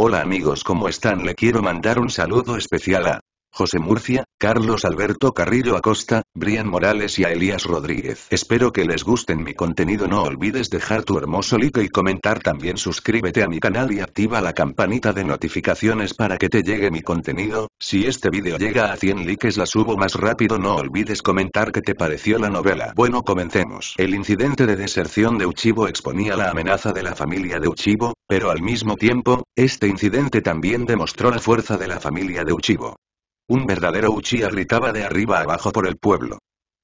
Hola amigos ¿cómo están? Le quiero mandar un saludo especial a José Murcia, Carlos Alberto Carrillo Acosta, Brian Morales y a Elías Rodríguez. Espero que les gusten mi contenido no olvides dejar tu hermoso like y comentar también suscríbete a mi canal y activa la campanita de notificaciones para que te llegue mi contenido, si este vídeo llega a 100 likes la subo más rápido no olvides comentar qué te pareció la novela. Bueno comencemos. El incidente de deserción de Uchivo exponía la amenaza de la familia de Uchivo, pero al mismo tiempo, este incidente también demostró la fuerza de la familia de Uchivo. Un verdadero Uchiha gritaba de arriba abajo por el pueblo.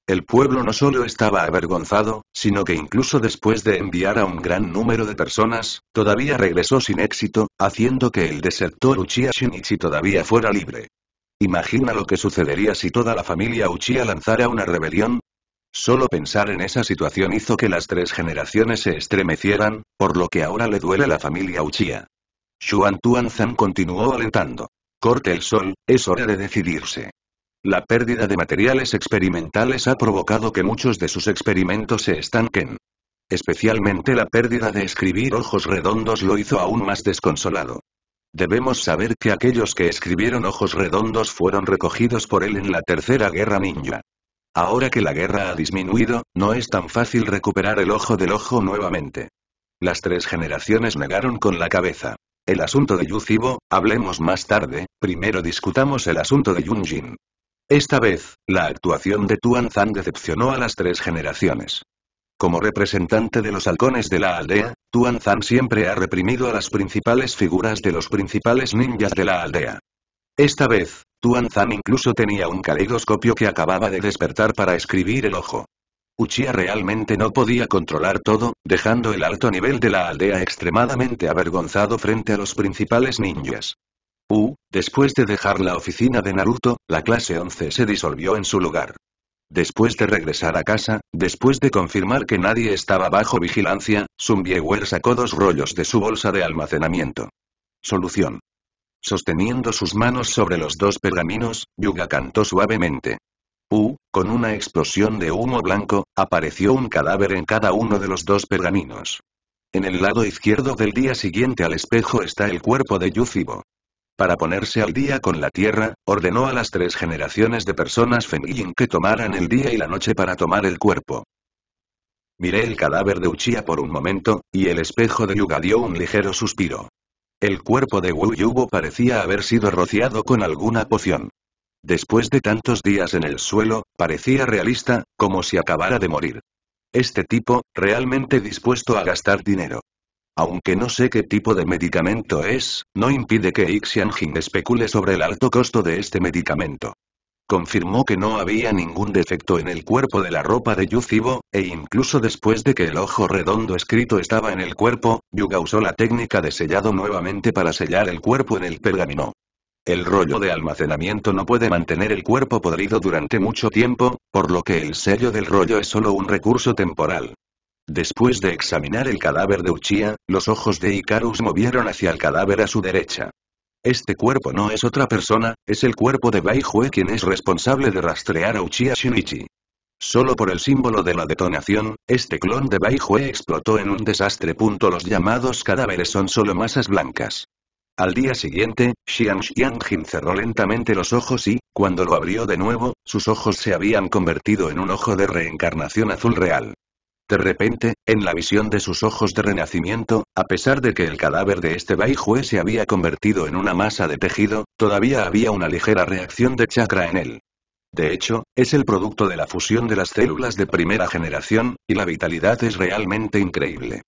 El pueblo no solo estaba avergonzado, sino que incluso después de enviar a un gran número de personas, todavía regresó sin éxito, haciendo que el desertor Uchiha Shinichi todavía fuera libre. Imagina lo que sucedería si toda la familia Uchiha lanzara una rebelión. Solo pensar en esa situación hizo que las tres generaciones se estremecieran, por lo que ahora le duele la familia Uchiha. Xuan Tuanzan continuó alentando corte el sol, es hora de decidirse. La pérdida de materiales experimentales ha provocado que muchos de sus experimentos se estanquen. Especialmente la pérdida de escribir ojos redondos lo hizo aún más desconsolado. Debemos saber que aquellos que escribieron ojos redondos fueron recogidos por él en la Tercera Guerra Ninja. Ahora que la guerra ha disminuido, no es tan fácil recuperar el ojo del ojo nuevamente. Las tres generaciones negaron con la cabeza. El asunto de Yucibo, hablemos más tarde, Primero discutamos el asunto de Yunjin. Esta vez, la actuación de Tuan decepcionó a las tres generaciones. Como representante de los halcones de la aldea, Tuan siempre ha reprimido a las principales figuras de los principales ninjas de la aldea. Esta vez, Tuan incluso tenía un caleidoscopio que acababa de despertar para escribir el ojo. Uchiha realmente no podía controlar todo, dejando el alto nivel de la aldea extremadamente avergonzado frente a los principales ninjas. U, después de dejar la oficina de Naruto, la clase 11 se disolvió en su lugar. Después de regresar a casa, después de confirmar que nadie estaba bajo vigilancia, Zumbiewer sacó dos rollos de su bolsa de almacenamiento. Solución. Sosteniendo sus manos sobre los dos pergaminos, Yuga cantó suavemente. U, con una explosión de humo blanco, apareció un cadáver en cada uno de los dos pergaminos. En el lado izquierdo del día siguiente al espejo está el cuerpo de Yuzibo. Para ponerse al día con la tierra, ordenó a las tres generaciones de personas Ying que tomaran el día y la noche para tomar el cuerpo. Miré el cadáver de Uchiha por un momento, y el espejo de Yuga dio un ligero suspiro. El cuerpo de Wu Yugo parecía haber sido rociado con alguna poción. Después de tantos días en el suelo, parecía realista, como si acabara de morir. Este tipo, realmente dispuesto a gastar dinero. Aunque no sé qué tipo de medicamento es, no impide que Jing especule sobre el alto costo de este medicamento. Confirmó que no había ningún defecto en el cuerpo de la ropa de Yucibo, e incluso después de que el ojo redondo escrito estaba en el cuerpo, Yuga usó la técnica de sellado nuevamente para sellar el cuerpo en el pergamino. El rollo de almacenamiento no puede mantener el cuerpo podrido durante mucho tiempo, por lo que el sello del rollo es solo un recurso temporal. Después de examinar el cadáver de Uchiha, los ojos de Icarus movieron hacia el cadáver a su derecha. Este cuerpo no es otra persona, es el cuerpo de Hue quien es responsable de rastrear a Uchiha Shinichi. Solo por el símbolo de la detonación, este clon de Bai Hue explotó en un desastre. Los llamados cadáveres son solo masas blancas. Al día siguiente, Xiang Jin cerró lentamente los ojos y, cuando lo abrió de nuevo, sus ojos se habían convertido en un ojo de reencarnación azul real. De repente, en la visión de sus ojos de renacimiento, a pesar de que el cadáver de este Baihue se había convertido en una masa de tejido, todavía había una ligera reacción de chakra en él. De hecho, es el producto de la fusión de las células de primera generación, y la vitalidad es realmente increíble.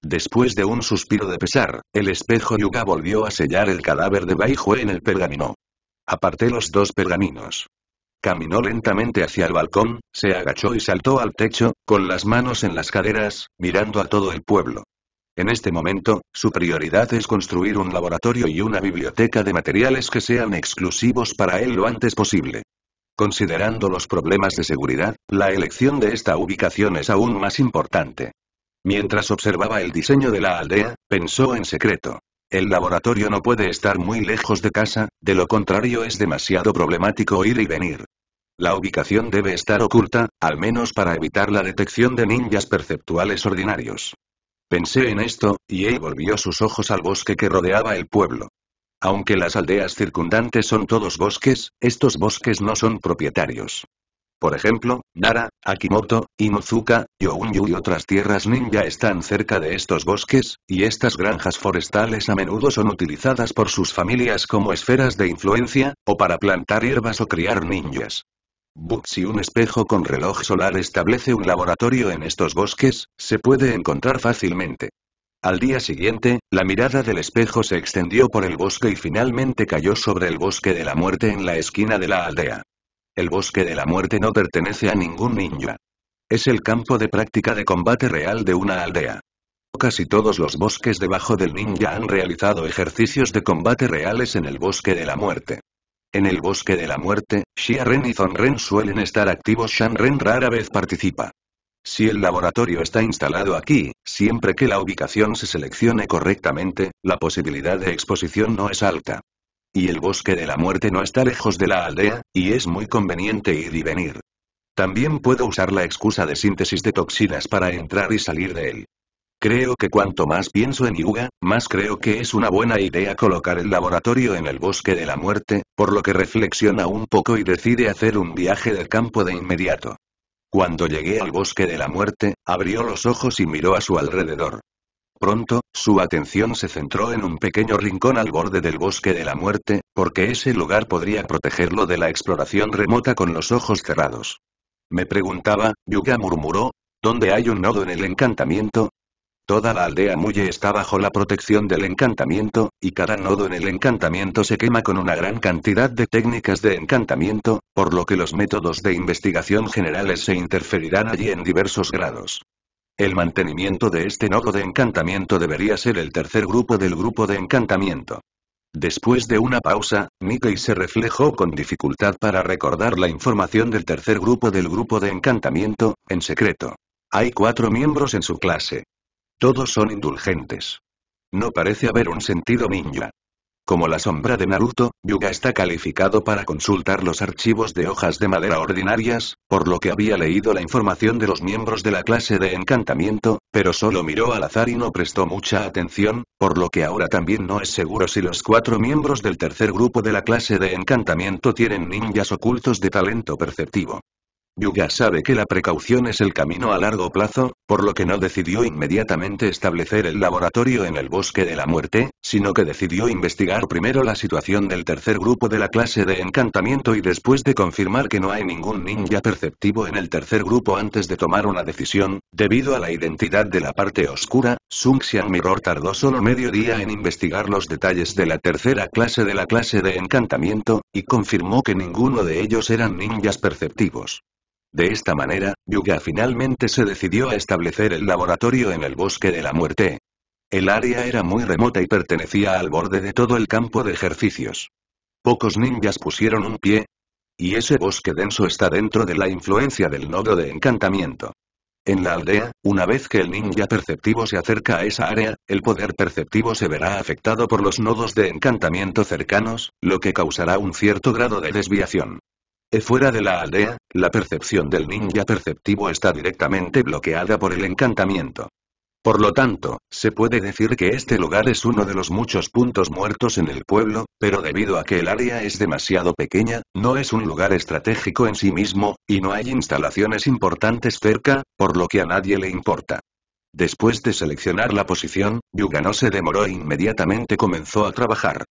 Después de un suspiro de pesar, el espejo Yuga volvió a sellar el cadáver de Baihue en el pergamino. Aparté los dos pergaminos. Caminó lentamente hacia el balcón, se agachó y saltó al techo, con las manos en las caderas, mirando a todo el pueblo. En este momento, su prioridad es construir un laboratorio y una biblioteca de materiales que sean exclusivos para él lo antes posible. Considerando los problemas de seguridad, la elección de esta ubicación es aún más importante. Mientras observaba el diseño de la aldea, pensó en secreto. El laboratorio no puede estar muy lejos de casa, de lo contrario es demasiado problemático ir y venir. La ubicación debe estar oculta, al menos para evitar la detección de ninjas perceptuales ordinarios. Pensé en esto, y él volvió sus ojos al bosque que rodeaba el pueblo. Aunque las aldeas circundantes son todos bosques, estos bosques no son propietarios. Por ejemplo, Nara, Akimoto, Inuzuka, Younyu y otras tierras ninja están cerca de estos bosques, y estas granjas forestales a menudo son utilizadas por sus familias como esferas de influencia, o para plantar hierbas o criar ninjas. But si un espejo con reloj solar establece un laboratorio en estos bosques, se puede encontrar fácilmente. Al día siguiente, la mirada del espejo se extendió por el bosque y finalmente cayó sobre el bosque de la muerte en la esquina de la aldea. El bosque de la muerte no pertenece a ningún ninja. Es el campo de práctica de combate real de una aldea. Casi todos los bosques debajo del ninja han realizado ejercicios de combate reales en el bosque de la muerte. En el bosque de la muerte, Xia Ren y Zon Ren suelen estar activos, Shan Ren rara vez participa. Si el laboratorio está instalado aquí, siempre que la ubicación se seleccione correctamente, la posibilidad de exposición no es alta. Y el bosque de la muerte no está lejos de la aldea, y es muy conveniente ir y venir. También puedo usar la excusa de síntesis de toxinas para entrar y salir de él. Creo que cuanto más pienso en Yuga, más creo que es una buena idea colocar el laboratorio en el bosque de la muerte, por lo que reflexiona un poco y decide hacer un viaje del campo de inmediato. Cuando llegué al bosque de la muerte, abrió los ojos y miró a su alrededor. Pronto, su atención se centró en un pequeño rincón al borde del bosque de la muerte, porque ese lugar podría protegerlo de la exploración remota con los ojos cerrados. Me preguntaba, Yuga murmuró, ¿dónde hay un nodo en el encantamiento? Toda la aldea Muye está bajo la protección del encantamiento, y cada nodo en el encantamiento se quema con una gran cantidad de técnicas de encantamiento, por lo que los métodos de investigación generales se interferirán allí en diversos grados. El mantenimiento de este nodo de encantamiento debería ser el tercer grupo del grupo de encantamiento. Después de una pausa, Mickey se reflejó con dificultad para recordar la información del tercer grupo del grupo de encantamiento, en secreto. Hay cuatro miembros en su clase. Todos son indulgentes. No parece haber un sentido ninja. Como la sombra de Naruto, Yuga está calificado para consultar los archivos de hojas de madera ordinarias, por lo que había leído la información de los miembros de la clase de encantamiento, pero solo miró al azar y no prestó mucha atención, por lo que ahora también no es seguro si los cuatro miembros del tercer grupo de la clase de encantamiento tienen ninjas ocultos de talento perceptivo. Yuga sabe que la precaución es el camino a largo plazo, por lo que no decidió inmediatamente establecer el laboratorio en el bosque de la muerte, sino que decidió investigar primero la situación del tercer grupo de la clase de encantamiento y después de confirmar que no hay ningún ninja perceptivo en el tercer grupo antes de tomar una decisión, debido a la identidad de la parte oscura, Sun Xian Mirror tardó solo medio día en investigar los detalles de la tercera clase de la clase de encantamiento, y confirmó que ninguno de ellos eran ninjas perceptivos. De esta manera, Yuga finalmente se decidió a establecer el laboratorio en el Bosque de la Muerte. El área era muy remota y pertenecía al borde de todo el campo de ejercicios. Pocos ninjas pusieron un pie. Y ese bosque denso está dentro de la influencia del nodo de encantamiento. En la aldea, una vez que el ninja perceptivo se acerca a esa área, el poder perceptivo se verá afectado por los nodos de encantamiento cercanos, lo que causará un cierto grado de desviación. Eh, fuera de la aldea, la percepción del ninja perceptivo está directamente bloqueada por el encantamiento. Por lo tanto, se puede decir que este lugar es uno de los muchos puntos muertos en el pueblo, pero debido a que el área es demasiado pequeña, no es un lugar estratégico en sí mismo, y no hay instalaciones importantes cerca, por lo que a nadie le importa. Después de seleccionar la posición, Yugano se demoró e inmediatamente comenzó a trabajar.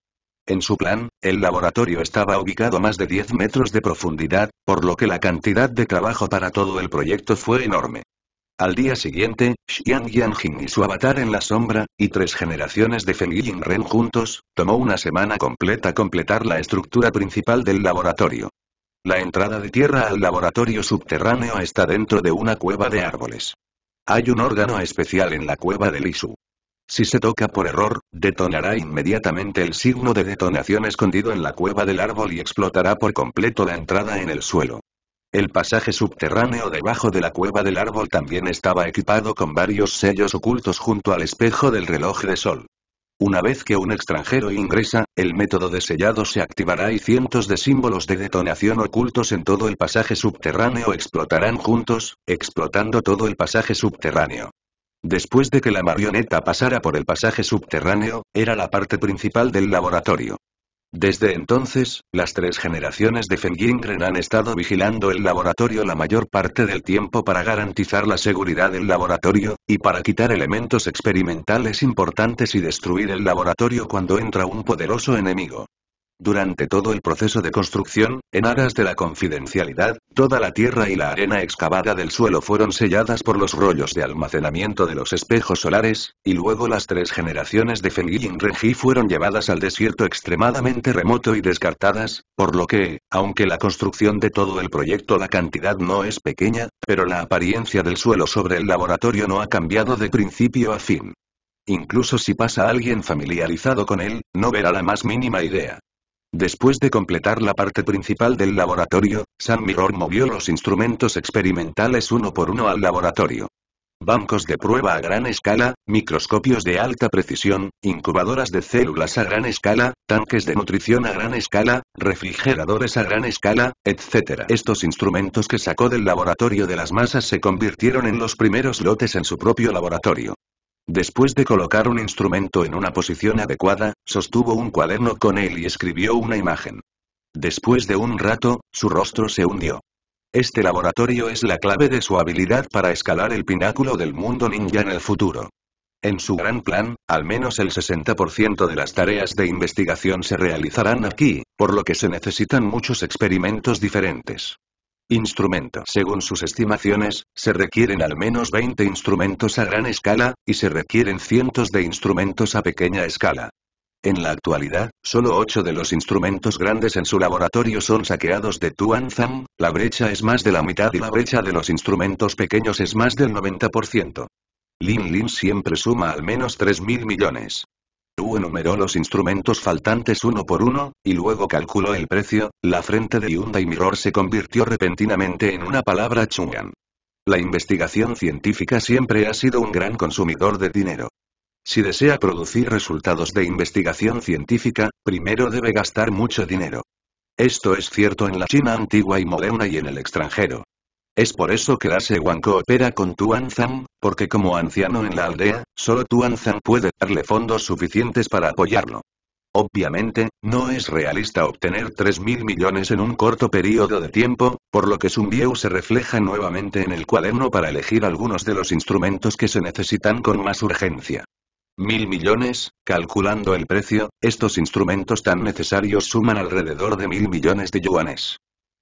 En su plan, el laboratorio estaba ubicado a más de 10 metros de profundidad, por lo que la cantidad de trabajo para todo el proyecto fue enorme. Al día siguiente, Xiang Yanjing y su avatar en la sombra, y tres generaciones de Feng Ren juntos, tomó una semana completa completar la estructura principal del laboratorio. La entrada de tierra al laboratorio subterráneo está dentro de una cueva de árboles. Hay un órgano especial en la cueva de Lisu. Si se toca por error, detonará inmediatamente el signo de detonación escondido en la cueva del árbol y explotará por completo la entrada en el suelo. El pasaje subterráneo debajo de la cueva del árbol también estaba equipado con varios sellos ocultos junto al espejo del reloj de sol. Una vez que un extranjero ingresa, el método de sellado se activará y cientos de símbolos de detonación ocultos en todo el pasaje subterráneo explotarán juntos, explotando todo el pasaje subterráneo. Después de que la marioneta pasara por el pasaje subterráneo, era la parte principal del laboratorio. Desde entonces, las tres generaciones de Fengingren han estado vigilando el laboratorio la mayor parte del tiempo para garantizar la seguridad del laboratorio, y para quitar elementos experimentales importantes y destruir el laboratorio cuando entra un poderoso enemigo. Durante todo el proceso de construcción, en aras de la confidencialidad, toda la tierra y la arena excavada del suelo fueron selladas por los rollos de almacenamiento de los espejos solares, y luego las tres generaciones de Fengying Renji fueron llevadas al desierto extremadamente remoto y descartadas, por lo que, aunque la construcción de todo el proyecto la cantidad no es pequeña, pero la apariencia del suelo sobre el laboratorio no ha cambiado de principio a fin. Incluso si pasa alguien familiarizado con él, no verá la más mínima idea. Después de completar la parte principal del laboratorio, Sam Mirror movió los instrumentos experimentales uno por uno al laboratorio. Bancos de prueba a gran escala, microscopios de alta precisión, incubadoras de células a gran escala, tanques de nutrición a gran escala, refrigeradores a gran escala, etc. Estos instrumentos que sacó del laboratorio de las masas se convirtieron en los primeros lotes en su propio laboratorio. Después de colocar un instrumento en una posición adecuada, sostuvo un cuaderno con él y escribió una imagen. Después de un rato, su rostro se hundió. Este laboratorio es la clave de su habilidad para escalar el pináculo del mundo ninja en el futuro. En su gran plan, al menos el 60% de las tareas de investigación se realizarán aquí, por lo que se necesitan muchos experimentos diferentes instrumento. Según sus estimaciones, se requieren al menos 20 instrumentos a gran escala, y se requieren cientos de instrumentos a pequeña escala. En la actualidad, solo 8 de los instrumentos grandes en su laboratorio son saqueados de Zam, la brecha es más de la mitad y la brecha de los instrumentos pequeños es más del 90%. Lin Lin siempre suma al menos 3.000 millones enumeró los instrumentos faltantes uno por uno, y luego calculó el precio, la frente de Hyundai Mirror se convirtió repentinamente en una palabra chungan. La investigación científica siempre ha sido un gran consumidor de dinero. Si desea producir resultados de investigación científica, primero debe gastar mucho dinero. Esto es cierto en la China antigua y moderna y en el extranjero. Es por eso que la Wan coopera con Tuan porque como anciano en la aldea, solo Tuan puede darle fondos suficientes para apoyarlo. Obviamente, no es realista obtener 3.000 millones en un corto periodo de tiempo, por lo que Sunbieu se refleja nuevamente en el cuaderno para elegir algunos de los instrumentos que se necesitan con más urgencia. Mil millones, calculando el precio, estos instrumentos tan necesarios suman alrededor de mil millones de yuanes.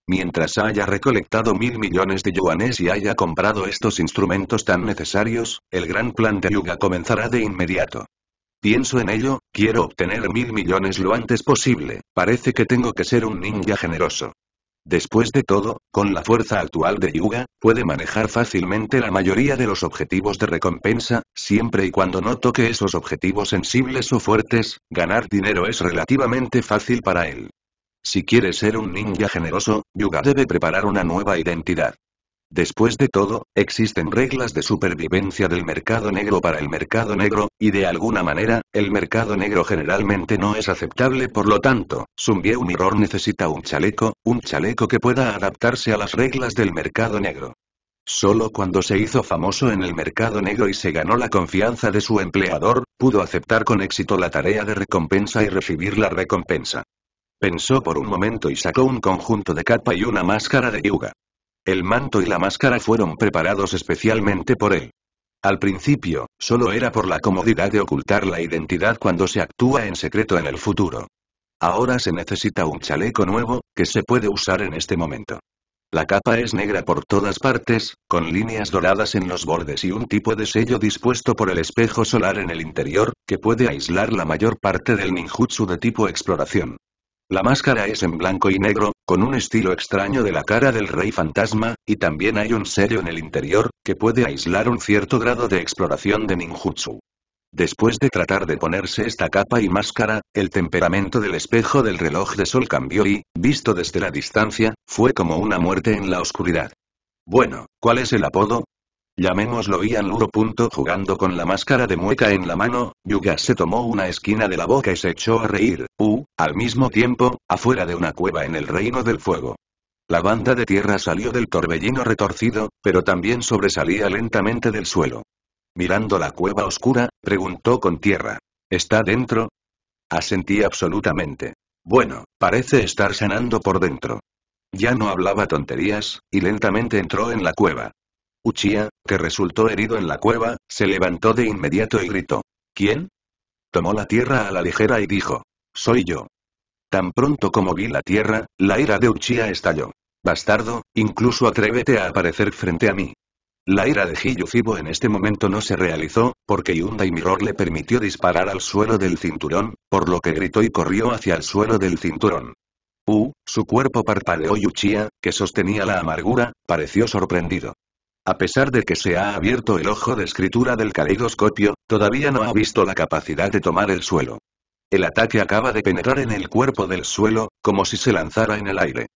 Mientras haya recolectado mil millones de yuanes y haya comprado estos instrumentos tan necesarios, el gran plan de Yuga comenzará de inmediato. Pienso en ello, quiero obtener mil millones lo antes posible, parece que tengo que ser un ninja generoso. Después de todo, con la fuerza actual de Yuga, puede manejar fácilmente la mayoría de los objetivos de recompensa, siempre y cuando no toque esos objetivos sensibles o fuertes, ganar dinero es relativamente fácil para él. Si quiere ser un ninja generoso, Yuga debe preparar una nueva identidad. Después de todo, existen reglas de supervivencia del mercado negro para el mercado negro, y de alguna manera, el mercado negro generalmente no es aceptable por lo tanto, Zumbieu Mirror necesita un chaleco, un chaleco que pueda adaptarse a las reglas del mercado negro. Solo cuando se hizo famoso en el mercado negro y se ganó la confianza de su empleador, pudo aceptar con éxito la tarea de recompensa y recibir la recompensa. Pensó por un momento y sacó un conjunto de capa y una máscara de yuga. El manto y la máscara fueron preparados especialmente por él. Al principio, solo era por la comodidad de ocultar la identidad cuando se actúa en secreto en el futuro. Ahora se necesita un chaleco nuevo, que se puede usar en este momento. La capa es negra por todas partes, con líneas doradas en los bordes y un tipo de sello dispuesto por el espejo solar en el interior, que puede aislar la mayor parte del ninjutsu de tipo exploración. La máscara es en blanco y negro, con un estilo extraño de la cara del rey fantasma, y también hay un serio en el interior, que puede aislar un cierto grado de exploración de ninjutsu. Después de tratar de ponerse esta capa y máscara, el temperamento del espejo del reloj de sol cambió y, visto desde la distancia, fue como una muerte en la oscuridad. Bueno, ¿cuál es el apodo? Llamémoslo Ian Luro. Jugando con la máscara de mueca en la mano, Yuga se tomó una esquina de la boca y se echó a reír, U, al mismo tiempo, afuera de una cueva en el reino del fuego. La banda de tierra salió del torbellino retorcido, pero también sobresalía lentamente del suelo. Mirando la cueva oscura, preguntó con tierra. ¿Está dentro? Asentí absolutamente. Bueno, parece estar sanando por dentro. Ya no hablaba tonterías, y lentamente entró en la cueva. Uchia, que resultó herido en la cueva, se levantó de inmediato y gritó. ¿Quién? Tomó la tierra a la ligera y dijo. Soy yo. Tan pronto como vi la tierra, la ira de Uchia estalló. Bastardo, incluso atrévete a aparecer frente a mí. La ira de Hiyuzibo en este momento no se realizó, porque Yunda y Mirror le permitió disparar al suelo del cinturón, por lo que gritó y corrió hacia el suelo del cinturón. Uh, su cuerpo parpadeó y Uchiha, que sostenía la amargura, pareció sorprendido. A pesar de que se ha abierto el ojo de escritura del caleidoscopio, todavía no ha visto la capacidad de tomar el suelo. El ataque acaba de penetrar en el cuerpo del suelo, como si se lanzara en el aire.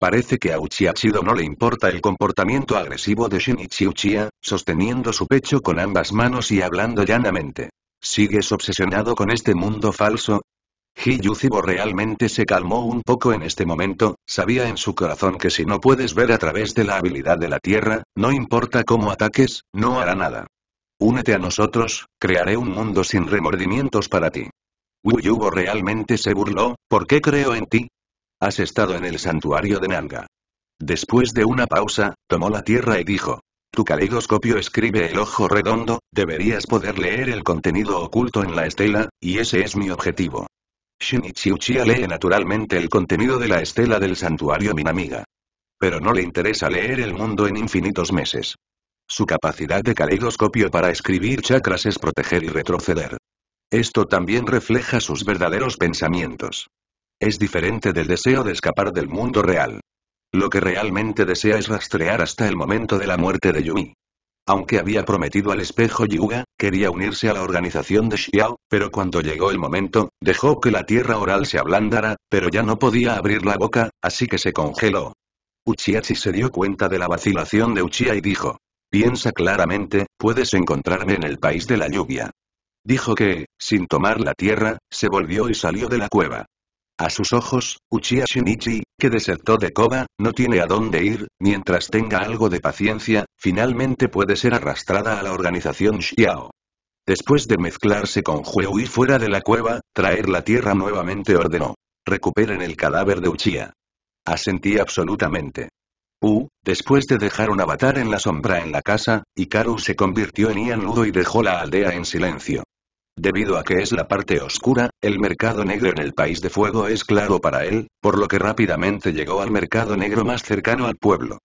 Parece que a uchiha no le importa el comportamiento agresivo de Shinichi Uchiha, sosteniendo su pecho con ambas manos y hablando llanamente. ¿Sigues obsesionado con este mundo falso? cibo realmente se calmó un poco en este momento, sabía en su corazón que si no puedes ver a través de la habilidad de la tierra, no importa cómo ataques, no hará nada. Únete a nosotros, crearé un mundo sin remordimientos para ti. Bo realmente se burló, ¿por qué creo en ti? Has estado en el santuario de Nanga. Después de una pausa, tomó la tierra y dijo, tu caleidoscopio escribe el ojo redondo, deberías poder leer el contenido oculto en la estela, y ese es mi objetivo. Shinichi Uchiha lee naturalmente el contenido de la estela del santuario Minamiga. Pero no le interesa leer el mundo en infinitos meses. Su capacidad de caleidoscopio para escribir chakras es proteger y retroceder. Esto también refleja sus verdaderos pensamientos. Es diferente del deseo de escapar del mundo real. Lo que realmente desea es rastrear hasta el momento de la muerte de Yumi. Aunque había prometido al espejo Yuga, quería unirse a la organización de Xiao, pero cuando llegó el momento, dejó que la tierra oral se ablandara, pero ya no podía abrir la boca, así que se congeló. Uchiachi se dio cuenta de la vacilación de Uchiha y dijo. Piensa claramente, puedes encontrarme en el país de la lluvia. Dijo que, sin tomar la tierra, se volvió y salió de la cueva. A sus ojos, Uchiha Shinichi, que desertó de Koba, no tiene a dónde ir, mientras tenga algo de paciencia, finalmente puede ser arrastrada a la organización Xiao. Después de mezclarse con y fuera de la cueva, traer la tierra nuevamente ordenó. Recuperen el cadáver de Uchiha. Asentí absolutamente. U, después de dejar un avatar en la sombra en la casa, Ikaru se convirtió en Ian y dejó la aldea en silencio. Debido a que es la parte oscura, el mercado negro en el País de Fuego es claro para él, por lo que rápidamente llegó al mercado negro más cercano al pueblo.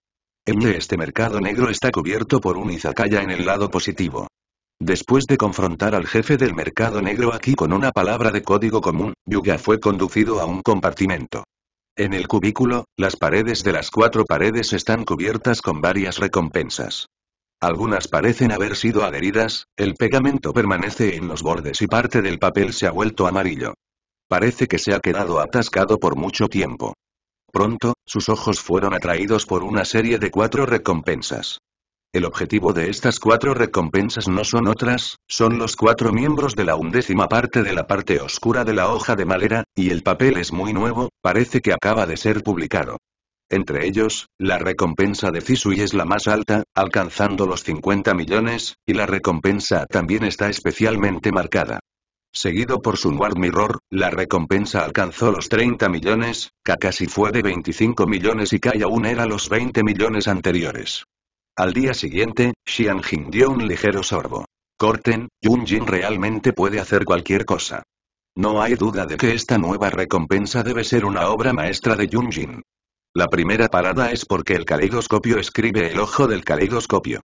En este mercado negro está cubierto por un izakaya en el lado positivo. Después de confrontar al jefe del mercado negro aquí con una palabra de código común, Yuga fue conducido a un compartimento. En el cubículo, las paredes de las cuatro paredes están cubiertas con varias recompensas. Algunas parecen haber sido adheridas, el pegamento permanece en los bordes y parte del papel se ha vuelto amarillo. Parece que se ha quedado atascado por mucho tiempo. Pronto, sus ojos fueron atraídos por una serie de cuatro recompensas. El objetivo de estas cuatro recompensas no son otras, son los cuatro miembros de la undécima parte de la parte oscura de la hoja de madera, y el papel es muy nuevo, parece que acaba de ser publicado. Entre ellos, la recompensa de Cisui es la más alta, alcanzando los 50 millones, y la recompensa también está especialmente marcada. Seguido por Sunward Mirror, la recompensa alcanzó los 30 millones, Kakashi fue de 25 millones y Kai aún era los 20 millones anteriores. Al día siguiente, Xian dio un ligero sorbo. Corten, Yun Jin realmente puede hacer cualquier cosa. No hay duda de que esta nueva recompensa debe ser una obra maestra de Yun Jin. La primera parada es porque el caleidoscopio escribe el ojo del caleidoscopio.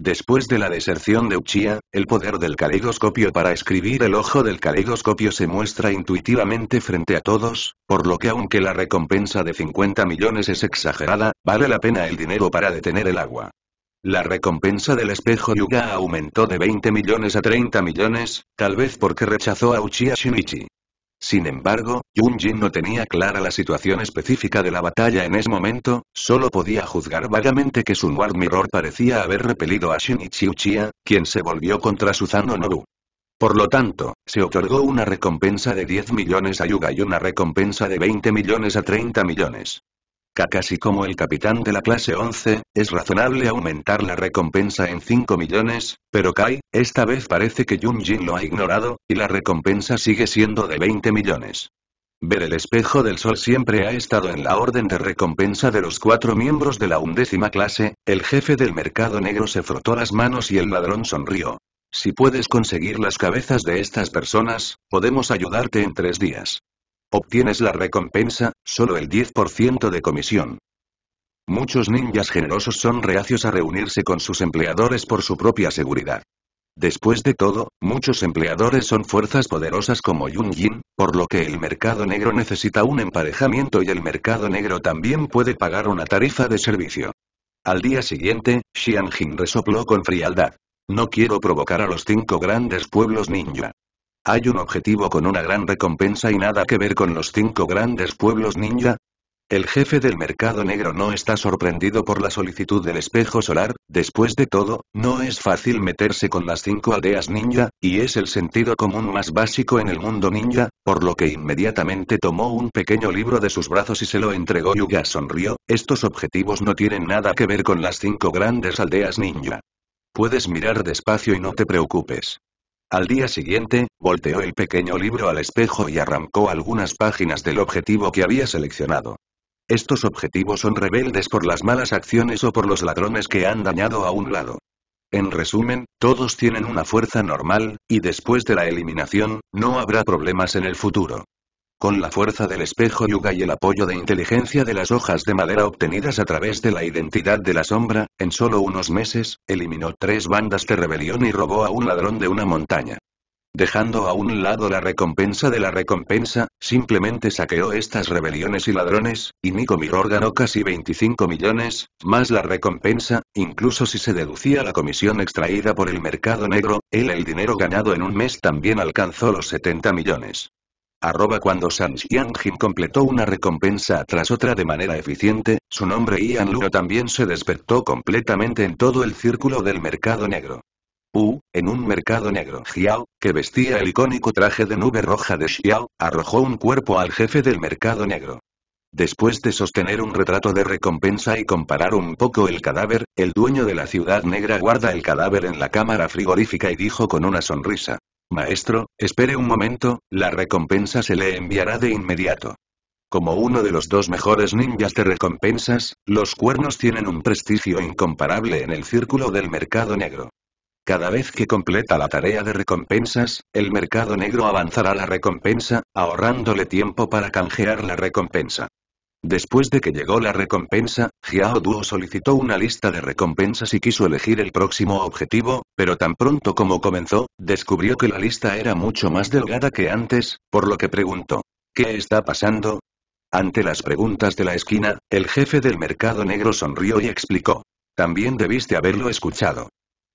Después de la deserción de Uchiha, el poder del caleidoscopio para escribir el ojo del caleidoscopio se muestra intuitivamente frente a todos, por lo que aunque la recompensa de 50 millones es exagerada, vale la pena el dinero para detener el agua. La recompensa del espejo Yuga aumentó de 20 millones a 30 millones, tal vez porque rechazó a Uchiha Shinichi. Sin embargo, Yunjin Jin no tenía clara la situación específica de la batalla en ese momento, solo podía juzgar vagamente que su Mirror parecía haber repelido a Shinichi Uchiha, quien se volvió contra Susano Nobu. Por lo tanto, se otorgó una recompensa de 10 millones a Yuga y una recompensa de 20 millones a 30 millones. Casi como el capitán de la clase 11, es razonable aumentar la recompensa en 5 millones, pero Kai, esta vez parece que Jung Jin lo ha ignorado, y la recompensa sigue siendo de 20 millones. Ver el espejo del sol siempre ha estado en la orden de recompensa de los cuatro miembros de la undécima clase, el jefe del mercado negro se frotó las manos y el ladrón sonrió. Si puedes conseguir las cabezas de estas personas, podemos ayudarte en tres días. Obtienes la recompensa, solo el 10% de comisión. Muchos ninjas generosos son reacios a reunirse con sus empleadores por su propia seguridad. Después de todo, muchos empleadores son fuerzas poderosas como Yun Yin, por lo que el mercado negro necesita un emparejamiento y el mercado negro también puede pagar una tarifa de servicio. Al día siguiente, Jin resopló con frialdad. No quiero provocar a los cinco grandes pueblos ninja. ¿Hay un objetivo con una gran recompensa y nada que ver con los cinco grandes pueblos ninja? El jefe del mercado negro no está sorprendido por la solicitud del espejo solar, después de todo, no es fácil meterse con las cinco aldeas ninja, y es el sentido común más básico en el mundo ninja, por lo que inmediatamente tomó un pequeño libro de sus brazos y se lo entregó. Yuga sonrió, estos objetivos no tienen nada que ver con las cinco grandes aldeas ninja. Puedes mirar despacio y no te preocupes. Al día siguiente, volteó el pequeño libro al espejo y arrancó algunas páginas del objetivo que había seleccionado. Estos objetivos son rebeldes por las malas acciones o por los ladrones que han dañado a un lado. En resumen, todos tienen una fuerza normal, y después de la eliminación, no habrá problemas en el futuro. Con la fuerza del espejo yuga y el apoyo de inteligencia de las hojas de madera obtenidas a través de la identidad de la sombra, en solo unos meses, eliminó tres bandas de rebelión y robó a un ladrón de una montaña. Dejando a un lado la recompensa de la recompensa, simplemente saqueó estas rebeliones y ladrones, y Nico Mirror ganó casi 25 millones, más la recompensa, incluso si se deducía la comisión extraída por el mercado negro, él el dinero ganado en un mes también alcanzó los 70 millones. Arroba cuando San Xianjin completó una recompensa tras otra de manera eficiente, su nombre Ian Luo también se despertó completamente en todo el círculo del mercado negro. U, en un mercado negro, Xiao, que vestía el icónico traje de nube roja de Xiao, arrojó un cuerpo al jefe del mercado negro. Después de sostener un retrato de recompensa y comparar un poco el cadáver, el dueño de la ciudad negra guarda el cadáver en la cámara frigorífica y dijo con una sonrisa. Maestro, espere un momento, la recompensa se le enviará de inmediato. Como uno de los dos mejores ninjas de recompensas, los cuernos tienen un prestigio incomparable en el círculo del mercado negro. Cada vez que completa la tarea de recompensas, el mercado negro avanzará la recompensa, ahorrándole tiempo para canjear la recompensa. Después de que llegó la recompensa, Xiao Duo solicitó una lista de recompensas y quiso elegir el próximo objetivo, pero tan pronto como comenzó, descubrió que la lista era mucho más delgada que antes, por lo que preguntó, ¿qué está pasando? Ante las preguntas de la esquina, el jefe del mercado negro sonrió y explicó, también debiste haberlo escuchado.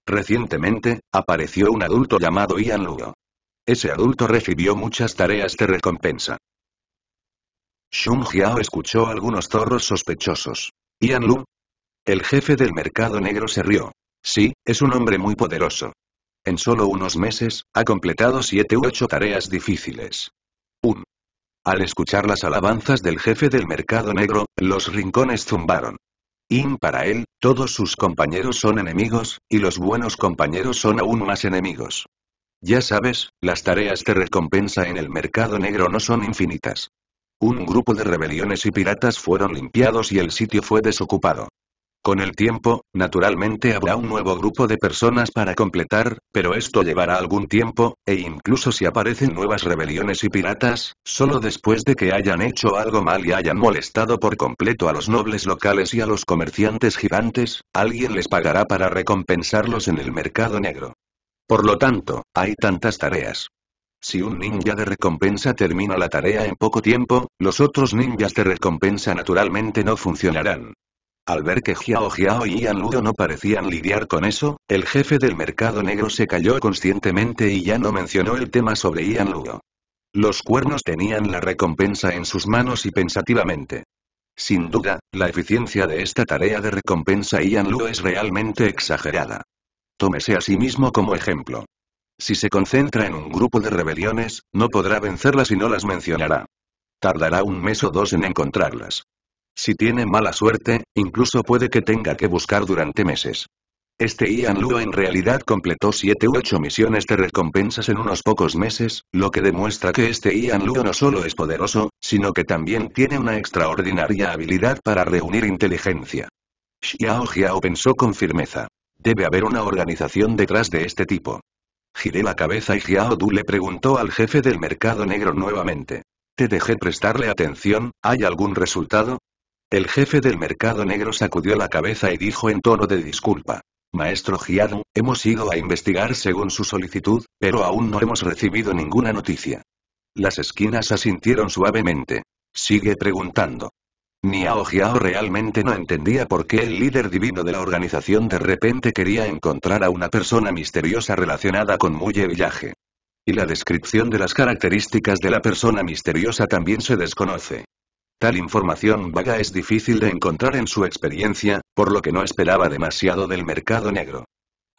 Recientemente, apareció un adulto llamado Ian Luo. Ese adulto recibió muchas tareas de recompensa. Shun Xiao escuchó algunos zorros sospechosos. «¿Yan Lu? El jefe del mercado negro se rió. Sí, es un hombre muy poderoso. En solo unos meses, ha completado siete u ocho tareas difíciles. Un. Al escuchar las alabanzas del jefe del mercado negro, los rincones zumbaron. In para él, todos sus compañeros son enemigos, y los buenos compañeros son aún más enemigos. Ya sabes, las tareas de recompensa en el mercado negro no son infinitas. Un grupo de rebeliones y piratas fueron limpiados y el sitio fue desocupado. Con el tiempo, naturalmente habrá un nuevo grupo de personas para completar, pero esto llevará algún tiempo, e incluso si aparecen nuevas rebeliones y piratas, solo después de que hayan hecho algo mal y hayan molestado por completo a los nobles locales y a los comerciantes gigantes, alguien les pagará para recompensarlos en el mercado negro. Por lo tanto, hay tantas tareas. Si un ninja de recompensa termina la tarea en poco tiempo, los otros ninjas de recompensa naturalmente no funcionarán. Al ver que Xiao Xiao y Ian Ludo no parecían lidiar con eso, el jefe del mercado negro se calló conscientemente y ya no mencionó el tema sobre Ian Ludo. Los cuernos tenían la recompensa en sus manos y pensativamente. Sin duda, la eficiencia de esta tarea de recompensa Ian Ludo es realmente exagerada. Tómese a sí mismo como ejemplo. Si se concentra en un grupo de rebeliones, no podrá vencerlas y no las mencionará. Tardará un mes o dos en encontrarlas. Si tiene mala suerte, incluso puede que tenga que buscar durante meses. Este Ian Luo en realidad completó 7 u 8 misiones de recompensas en unos pocos meses, lo que demuestra que este Ian Luo no solo es poderoso, sino que también tiene una extraordinaria habilidad para reunir inteligencia. Xiao Xiao pensó con firmeza. Debe haber una organización detrás de este tipo. Giré la cabeza y Xiao Du le preguntó al jefe del mercado negro nuevamente. Te dejé prestarle atención, ¿hay algún resultado? El jefe del mercado negro sacudió la cabeza y dijo en tono de disculpa. Maestro Jiadu, hemos ido a investigar según su solicitud, pero aún no hemos recibido ninguna noticia. Las esquinas asintieron suavemente. Sigue preguntando. Niao Giao realmente no entendía por qué el líder divino de la organización de repente quería encontrar a una persona misteriosa relacionada con Muye Villaje. Y la descripción de las características de la persona misteriosa también se desconoce. Tal información vaga es difícil de encontrar en su experiencia, por lo que no esperaba demasiado del mercado negro.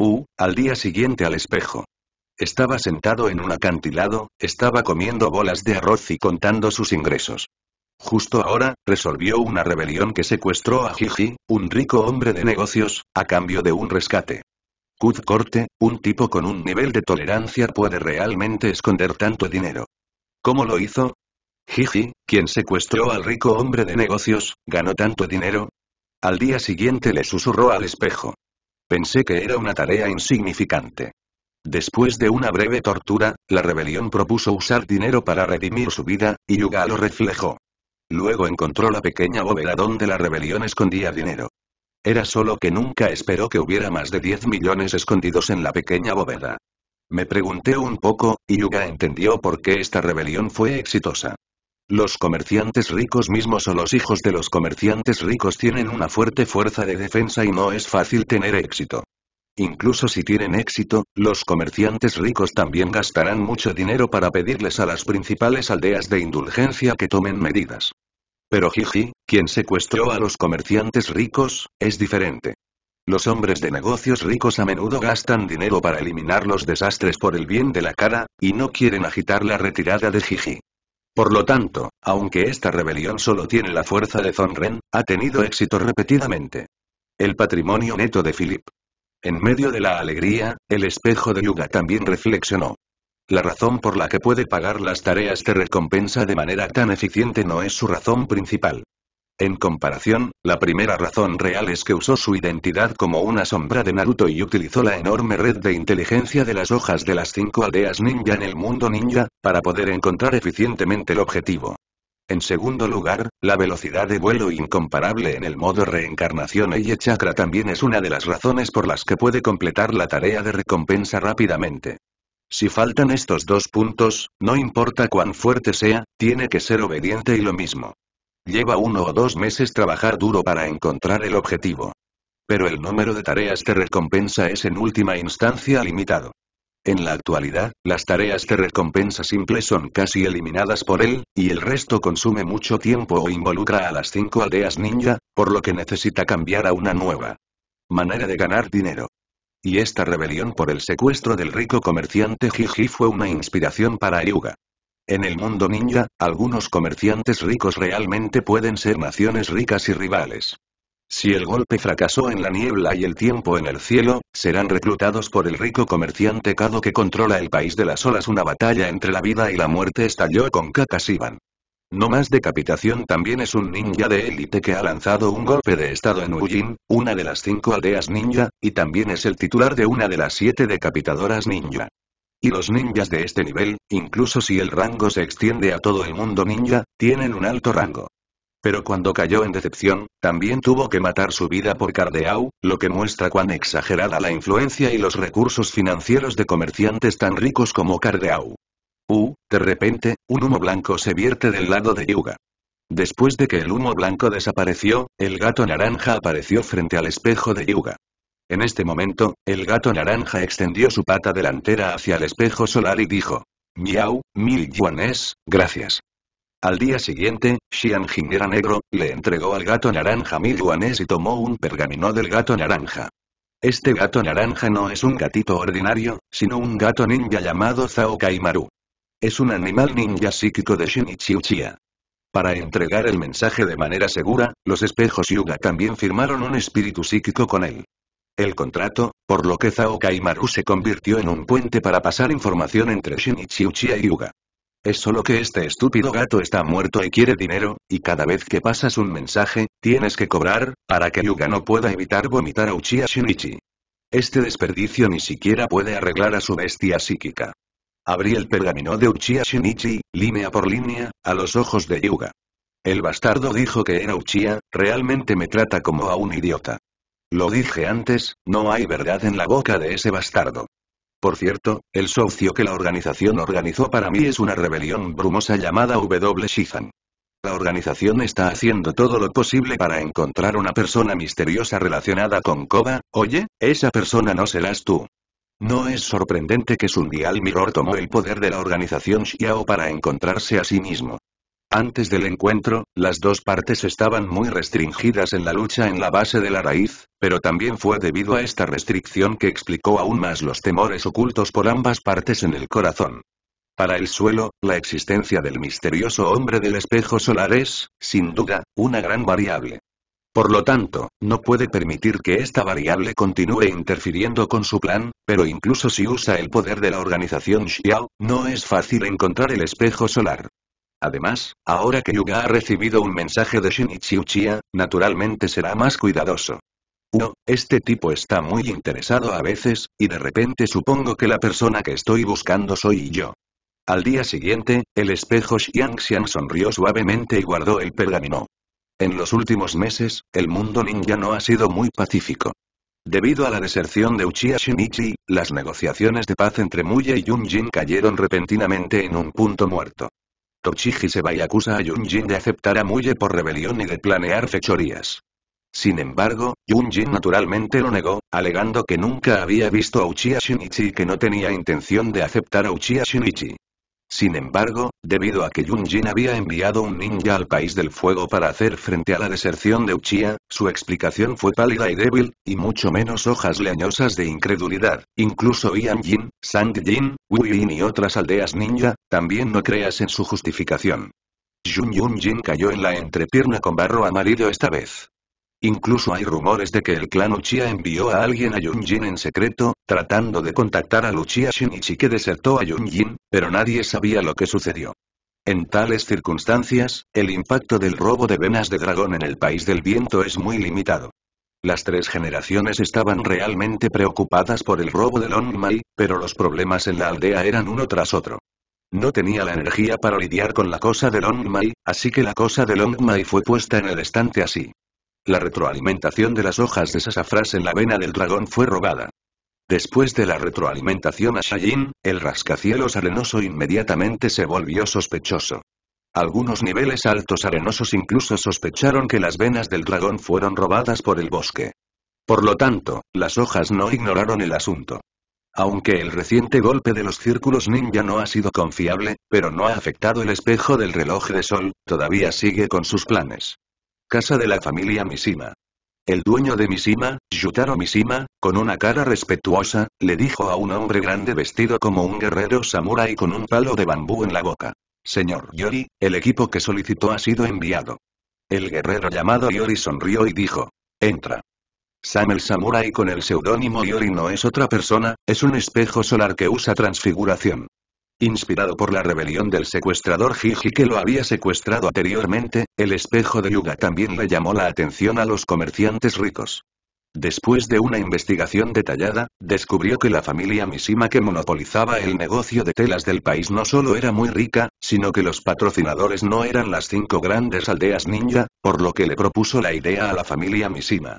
U, al día siguiente al espejo. Estaba sentado en un acantilado, estaba comiendo bolas de arroz y contando sus ingresos. Justo ahora, resolvió una rebelión que secuestró a Gigi, un rico hombre de negocios, a cambio de un rescate. Kud corte, un tipo con un nivel de tolerancia puede realmente esconder tanto dinero. ¿Cómo lo hizo? Gigi, quien secuestró al rico hombre de negocios, ganó tanto dinero. Al día siguiente le susurró al espejo. Pensé que era una tarea insignificante. Después de una breve tortura, la rebelión propuso usar dinero para redimir su vida, y Yuga lo reflejó. Luego encontró la pequeña bóveda donde la rebelión escondía dinero. Era solo que nunca esperó que hubiera más de 10 millones escondidos en la pequeña bóveda. Me pregunté un poco, y Yuga entendió por qué esta rebelión fue exitosa. Los comerciantes ricos mismos o los hijos de los comerciantes ricos tienen una fuerte fuerza de defensa y no es fácil tener éxito. Incluso si tienen éxito, los comerciantes ricos también gastarán mucho dinero para pedirles a las principales aldeas de indulgencia que tomen medidas. Pero Gigi, quien secuestró a los comerciantes ricos, es diferente. Los hombres de negocios ricos a menudo gastan dinero para eliminar los desastres por el bien de la cara, y no quieren agitar la retirada de Gigi. Por lo tanto, aunque esta rebelión solo tiene la fuerza de Zonren, ha tenido éxito repetidamente. El patrimonio neto de Philip en medio de la alegría, el espejo de Yuga también reflexionó. La razón por la que puede pagar las tareas de recompensa de manera tan eficiente no es su razón principal. En comparación, la primera razón real es que usó su identidad como una sombra de Naruto y utilizó la enorme red de inteligencia de las hojas de las cinco aldeas ninja en el mundo ninja, para poder encontrar eficientemente el objetivo. En segundo lugar, la velocidad de vuelo incomparable en el modo reencarnación Eye Chakra también es una de las razones por las que puede completar la tarea de recompensa rápidamente. Si faltan estos dos puntos, no importa cuán fuerte sea, tiene que ser obediente y lo mismo. Lleva uno o dos meses trabajar duro para encontrar el objetivo. Pero el número de tareas de recompensa es en última instancia limitado. En la actualidad, las tareas de recompensa simple son casi eliminadas por él, y el resto consume mucho tiempo o involucra a las cinco aldeas ninja, por lo que necesita cambiar a una nueva manera de ganar dinero. Y esta rebelión por el secuestro del rico comerciante Jiji fue una inspiración para yuga. En el mundo ninja, algunos comerciantes ricos realmente pueden ser naciones ricas y rivales. Si el golpe fracasó en la niebla y el tiempo en el cielo, serán reclutados por el rico comerciante Kado que controla el país de las olas. Una batalla entre la vida y la muerte estalló con Kakashiban. No más decapitación también es un ninja de élite que ha lanzado un golpe de estado en Ujin, una de las cinco aldeas ninja, y también es el titular de una de las siete decapitadoras ninja. Y los ninjas de este nivel, incluso si el rango se extiende a todo el mundo ninja, tienen un alto rango. Pero cuando cayó en decepción, también tuvo que matar su vida por Cardeau, lo que muestra cuán exagerada la influencia y los recursos financieros de comerciantes tan ricos como Cardeau. Uh, de repente, un humo blanco se vierte del lado de Yuga. Después de que el humo blanco desapareció, el gato naranja apareció frente al espejo de Yuga. En este momento, el gato naranja extendió su pata delantera hacia el espejo solar y dijo. Miau, mil yuanes, gracias. Al día siguiente, Xianjin era negro, le entregó al gato naranja mil y tomó un pergamino del gato naranja. Este gato naranja no es un gatito ordinario, sino un gato ninja llamado Zao Kaimaru. Es un animal ninja psíquico de Shinichi Uchiha. Para entregar el mensaje de manera segura, los espejos Yuga también firmaron un espíritu psíquico con él. El contrato, por lo que Zao Kaimaru se convirtió en un puente para pasar información entre Shinichi Uchiha y Yuga. Es solo que este estúpido gato está muerto y quiere dinero, y cada vez que pasas un mensaje, tienes que cobrar, para que Yuga no pueda evitar vomitar a Uchiha Shinichi. Este desperdicio ni siquiera puede arreglar a su bestia psíquica. Abrí el pergamino de Uchiha Shinichi, línea por línea, a los ojos de Yuga. El bastardo dijo que era Uchiha, realmente me trata como a un idiota. Lo dije antes, no hay verdad en la boca de ese bastardo. Por cierto, el socio que la organización organizó para mí es una rebelión brumosa llamada W. Shizan. La organización está haciendo todo lo posible para encontrar una persona misteriosa relacionada con Koba, oye, esa persona no serás tú. No es sorprendente que Sundial Mirror tomó el poder de la organización Xiao para encontrarse a sí mismo. Antes del encuentro, las dos partes estaban muy restringidas en la lucha en la base de la raíz, pero también fue debido a esta restricción que explicó aún más los temores ocultos por ambas partes en el corazón. Para el suelo, la existencia del misterioso hombre del espejo solar es, sin duda, una gran variable. Por lo tanto, no puede permitir que esta variable continúe interfiriendo con su plan, pero incluso si usa el poder de la organización Xiao, no es fácil encontrar el espejo solar. Además, ahora que Yuga ha recibido un mensaje de Shinichi Uchiha, naturalmente será más cuidadoso. Uno, este tipo está muy interesado a veces, y de repente supongo que la persona que estoy buscando soy yo. Al día siguiente, el espejo Xiangxian sonrió suavemente y guardó el pergamino. En los últimos meses, el mundo ninja no ha sido muy pacífico. Debido a la deserción de Uchiha Shinichi, las negociaciones de paz entre Muya y Yunjin cayeron repentinamente en un punto muerto. Tochigi se va y acusa a Yunjin de aceptar a Muye por rebelión y de planear fechorías. Sin embargo, Yunjin naturalmente lo negó, alegando que nunca había visto a Uchiha Shinichi y que no tenía intención de aceptar a Uchiha Shinichi. Sin embargo, debido a que Jin había enviado un ninja al País del Fuego para hacer frente a la deserción de Uchiha, su explicación fue pálida y débil, y mucho menos hojas leñosas de incredulidad. Incluso Ian Jin, Sand Jin, Yin y otras aldeas ninja, también no creas en su justificación. Jun Yun Jin cayó en la entrepierna con barro amarillo esta vez. Incluso hay rumores de que el clan Uchiha envió a alguien a Yunjin en secreto, tratando de contactar a Uchiha Shinichi que desertó a Yunjin, pero nadie sabía lo que sucedió. En tales circunstancias, el impacto del robo de venas de dragón en el país del viento es muy limitado. Las tres generaciones estaban realmente preocupadas por el robo de Longmai, pero los problemas en la aldea eran uno tras otro. No tenía la energía para lidiar con la cosa de Longmai, así que la cosa de Longmai fue puesta en el estante así. La retroalimentación de las hojas de sasafras en la vena del dragón fue robada. Después de la retroalimentación a Shayin, el rascacielos arenoso inmediatamente se volvió sospechoso. Algunos niveles altos arenosos incluso sospecharon que las venas del dragón fueron robadas por el bosque. Por lo tanto, las hojas no ignoraron el asunto. Aunque el reciente golpe de los círculos ninja no ha sido confiable, pero no ha afectado el espejo del reloj de sol, todavía sigue con sus planes. Casa de la familia Mishima. El dueño de Mishima, Yutaro Mishima, con una cara respetuosa, le dijo a un hombre grande vestido como un guerrero samurai con un palo de bambú en la boca. Señor Yori, el equipo que solicitó ha sido enviado. El guerrero llamado Yori sonrió y dijo. Entra. Sam el samurai con el seudónimo Yori no es otra persona, es un espejo solar que usa transfiguración inspirado por la rebelión del secuestrador Jiji que lo había secuestrado anteriormente, el espejo de Yuga también le llamó la atención a los comerciantes ricos. Después de una investigación detallada, descubrió que la familia Mishima que monopolizaba el negocio de telas del país no solo era muy rica, sino que los patrocinadores no eran las cinco grandes aldeas ninja, por lo que le propuso la idea a la familia Mishima.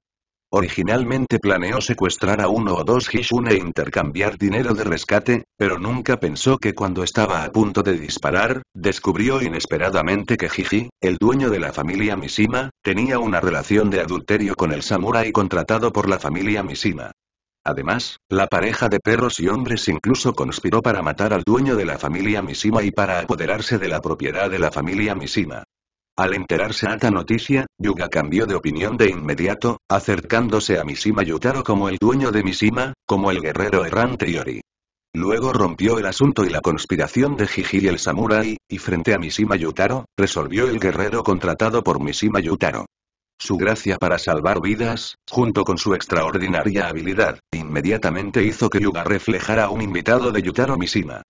Originalmente planeó secuestrar a uno o dos Hishun e intercambiar dinero de rescate, pero nunca pensó que cuando estaba a punto de disparar, descubrió inesperadamente que Jiji, el dueño de la familia Mishima, tenía una relación de adulterio con el Samurai contratado por la familia Mishima. Además, la pareja de perros y hombres incluso conspiró para matar al dueño de la familia Mishima y para apoderarse de la propiedad de la familia Mishima. Al enterarse esta noticia, Yuga cambió de opinión de inmediato, acercándose a Mishima Yutaro como el dueño de Mishima, como el guerrero errante Yori. Luego rompió el asunto y la conspiración de Jiji el Samurai, y frente a Mishima Yutaro, resolvió el guerrero contratado por Mishima Yutaro. Su gracia para salvar vidas, junto con su extraordinaria habilidad, inmediatamente hizo que Yuga reflejara a un invitado de Yutaro Mishima.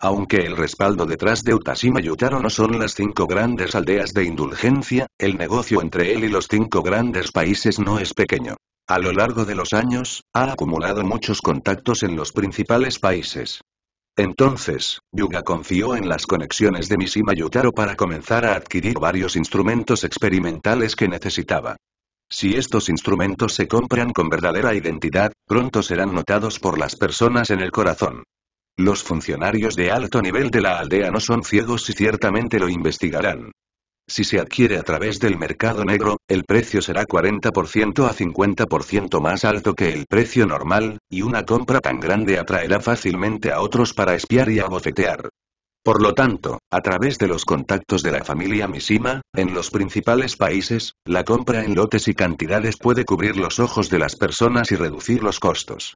Aunque el respaldo detrás de Utashima Yutaro no son las cinco grandes aldeas de indulgencia, el negocio entre él y los cinco grandes países no es pequeño. A lo largo de los años, ha acumulado muchos contactos en los principales países. Entonces, Yuga confió en las conexiones de Mishima Yutaro para comenzar a adquirir varios instrumentos experimentales que necesitaba. Si estos instrumentos se compran con verdadera identidad, pronto serán notados por las personas en el corazón. Los funcionarios de alto nivel de la aldea no son ciegos y ciertamente lo investigarán. Si se adquiere a través del mercado negro, el precio será 40% a 50% más alto que el precio normal, y una compra tan grande atraerá fácilmente a otros para espiar y abofetear. Por lo tanto, a través de los contactos de la familia Misima, en los principales países, la compra en lotes y cantidades puede cubrir los ojos de las personas y reducir los costos.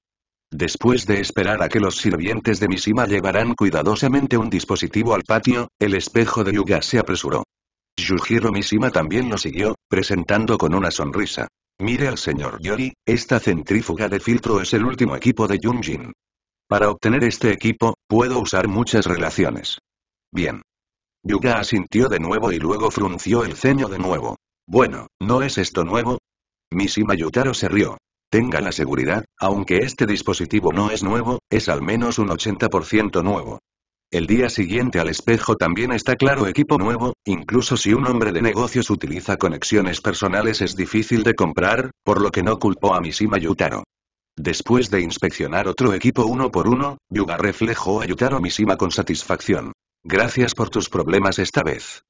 Después de esperar a que los sirvientes de Mishima llevaran cuidadosamente un dispositivo al patio, el espejo de Yuga se apresuró. Yujiro Mishima también lo siguió, presentando con una sonrisa. Mire al señor Yori, esta centrífuga de filtro es el último equipo de Yunjin. Para obtener este equipo, puedo usar muchas relaciones. Bien. Yuga asintió de nuevo y luego frunció el ceño de nuevo. Bueno, ¿no es esto nuevo? Mishima Yutaro se rió. Tenga la seguridad, aunque este dispositivo no es nuevo, es al menos un 80% nuevo. El día siguiente al espejo también está claro equipo nuevo, incluso si un hombre de negocios utiliza conexiones personales es difícil de comprar, por lo que no culpó a Mishima Yutaro. Después de inspeccionar otro equipo uno por uno, Yuga reflejó a Yutaro Mishima con satisfacción. Gracias por tus problemas esta vez.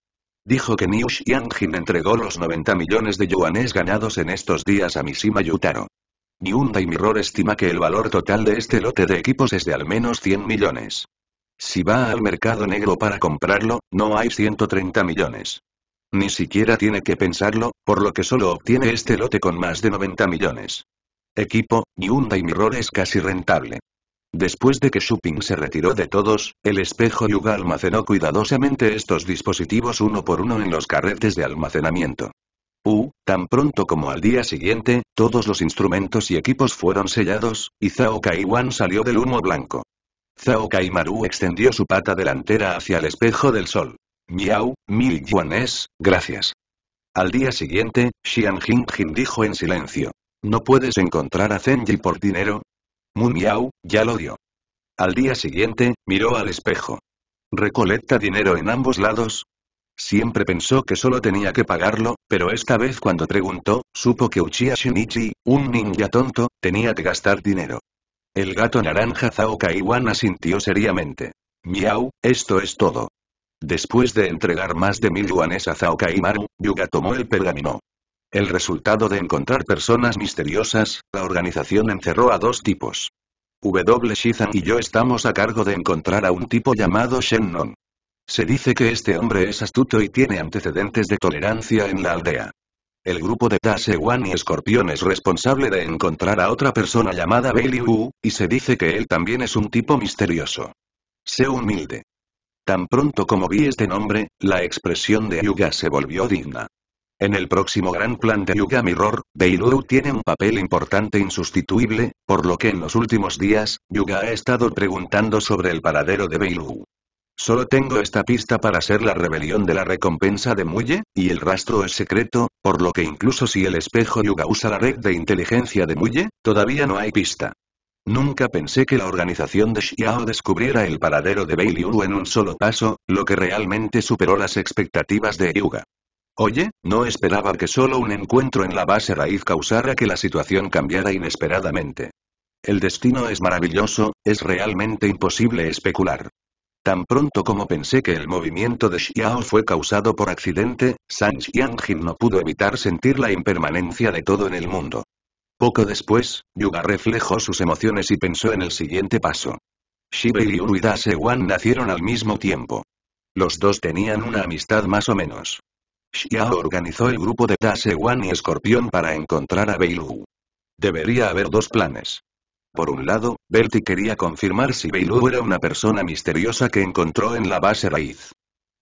Dijo que Niu entregó los 90 millones de yuanes ganados en estos días a Mishima Yutaro. Hyundai Mirror estima que el valor total de este lote de equipos es de al menos 100 millones. Si va al mercado negro para comprarlo, no hay 130 millones. Ni siquiera tiene que pensarlo, por lo que solo obtiene este lote con más de 90 millones. Equipo, Hyundai Mirror es casi rentable. Después de que Shopping se retiró de todos, el espejo Yuga almacenó cuidadosamente estos dispositivos uno por uno en los carretes de almacenamiento. U, tan pronto como al día siguiente, todos los instrumentos y equipos fueron sellados, y Zhao Kaiwan salió del humo blanco. Zhao Maru extendió su pata delantera hacia el espejo del sol. Miau, mil yuanes, gracias. Al día siguiente, Xian Jingjin dijo en silencio. ¿No puedes encontrar a Zenji por dinero? Mu Miau, ya lo dio. Al día siguiente, miró al espejo. Recolecta dinero en ambos lados, Siempre pensó que solo tenía que pagarlo, pero esta vez cuando preguntó, supo que Uchiha Shinichi, un ninja tonto, tenía que gastar dinero. El gato naranja Zao Kaiwan asintió seriamente. Miau, esto es todo. Después de entregar más de mil yuanes a Zao Maru, Yuga tomó el pergamino. El resultado de encontrar personas misteriosas, la organización encerró a dos tipos. W. Shizan y yo estamos a cargo de encontrar a un tipo llamado Shennon. Se dice que este hombre es astuto y tiene antecedentes de tolerancia en la aldea. El grupo de Tasewan y Escorpión es responsable de encontrar a otra persona llamada Bailey y se dice que él también es un tipo misterioso. Sé humilde. Tan pronto como vi este nombre, la expresión de Yuga se volvió digna. En el próximo gran plan de Yuga Mirror, Beilu tiene un papel importante insustituible, por lo que en los últimos días, Yuga ha estado preguntando sobre el paradero de Beilu. Solo tengo esta pista para ser la rebelión de la recompensa de Muye, y el rastro es secreto, por lo que incluso si el espejo Yuga usa la red de inteligencia de Muye, todavía no hay pista. Nunca pensé que la organización de Xiao descubriera el paradero de Bailey en un solo paso, lo que realmente superó las expectativas de Yuga. Oye, no esperaba que solo un encuentro en la base raíz causara que la situación cambiara inesperadamente. El destino es maravilloso, es realmente imposible especular. Tan pronto como pensé que el movimiento de Xiao fue causado por accidente, San Xiangjin no pudo evitar sentir la impermanencia de todo en el mundo. Poco después, Yuga reflejó sus emociones y pensó en el siguiente paso. Liu y Se Sewan nacieron al mismo tiempo. Los dos tenían una amistad más o menos. Xiao organizó el grupo de Wan y Escorpión para encontrar a Beilu. Debería haber dos planes. Por un lado, Bertie quería confirmar si Beilu era una persona misteriosa que encontró en la base raíz.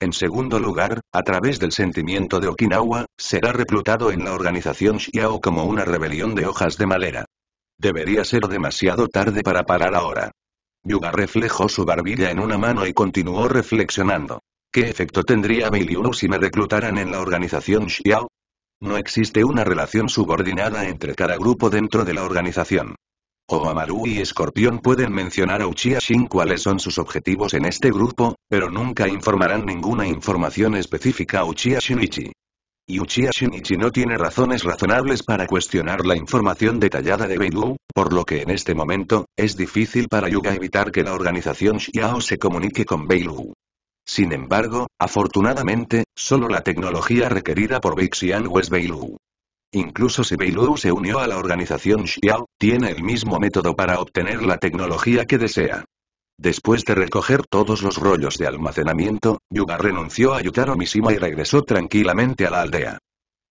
En segundo lugar, a través del sentimiento de Okinawa, será reclutado en la organización Xiao como una rebelión de hojas de malera. Debería ser demasiado tarde para parar ahora. Yuga reflejó su barbilla en una mano y continuó reflexionando. ¿Qué efecto tendría Beiliu si me reclutaran en la organización Xiao? No existe una relación subordinada entre cada grupo dentro de la organización. Oamaru y Escorpión pueden mencionar a Uchiha Shin cuáles son sus objetivos en este grupo, pero nunca informarán ninguna información específica a Uchiha Shinichi. Y Uchiha Shinichi no tiene razones razonables para cuestionar la información detallada de Beidou, por lo que en este momento, es difícil para Yuga evitar que la organización Xiao se comunique con Beidou. Sin embargo, afortunadamente, solo la tecnología requerida por Big es West Beilu. Incluso si Beilu se unió a la organización Xiao, tiene el mismo método para obtener la tecnología que desea. Después de recoger todos los rollos de almacenamiento, Yuga renunció a Yutaro Mishima y regresó tranquilamente a la aldea.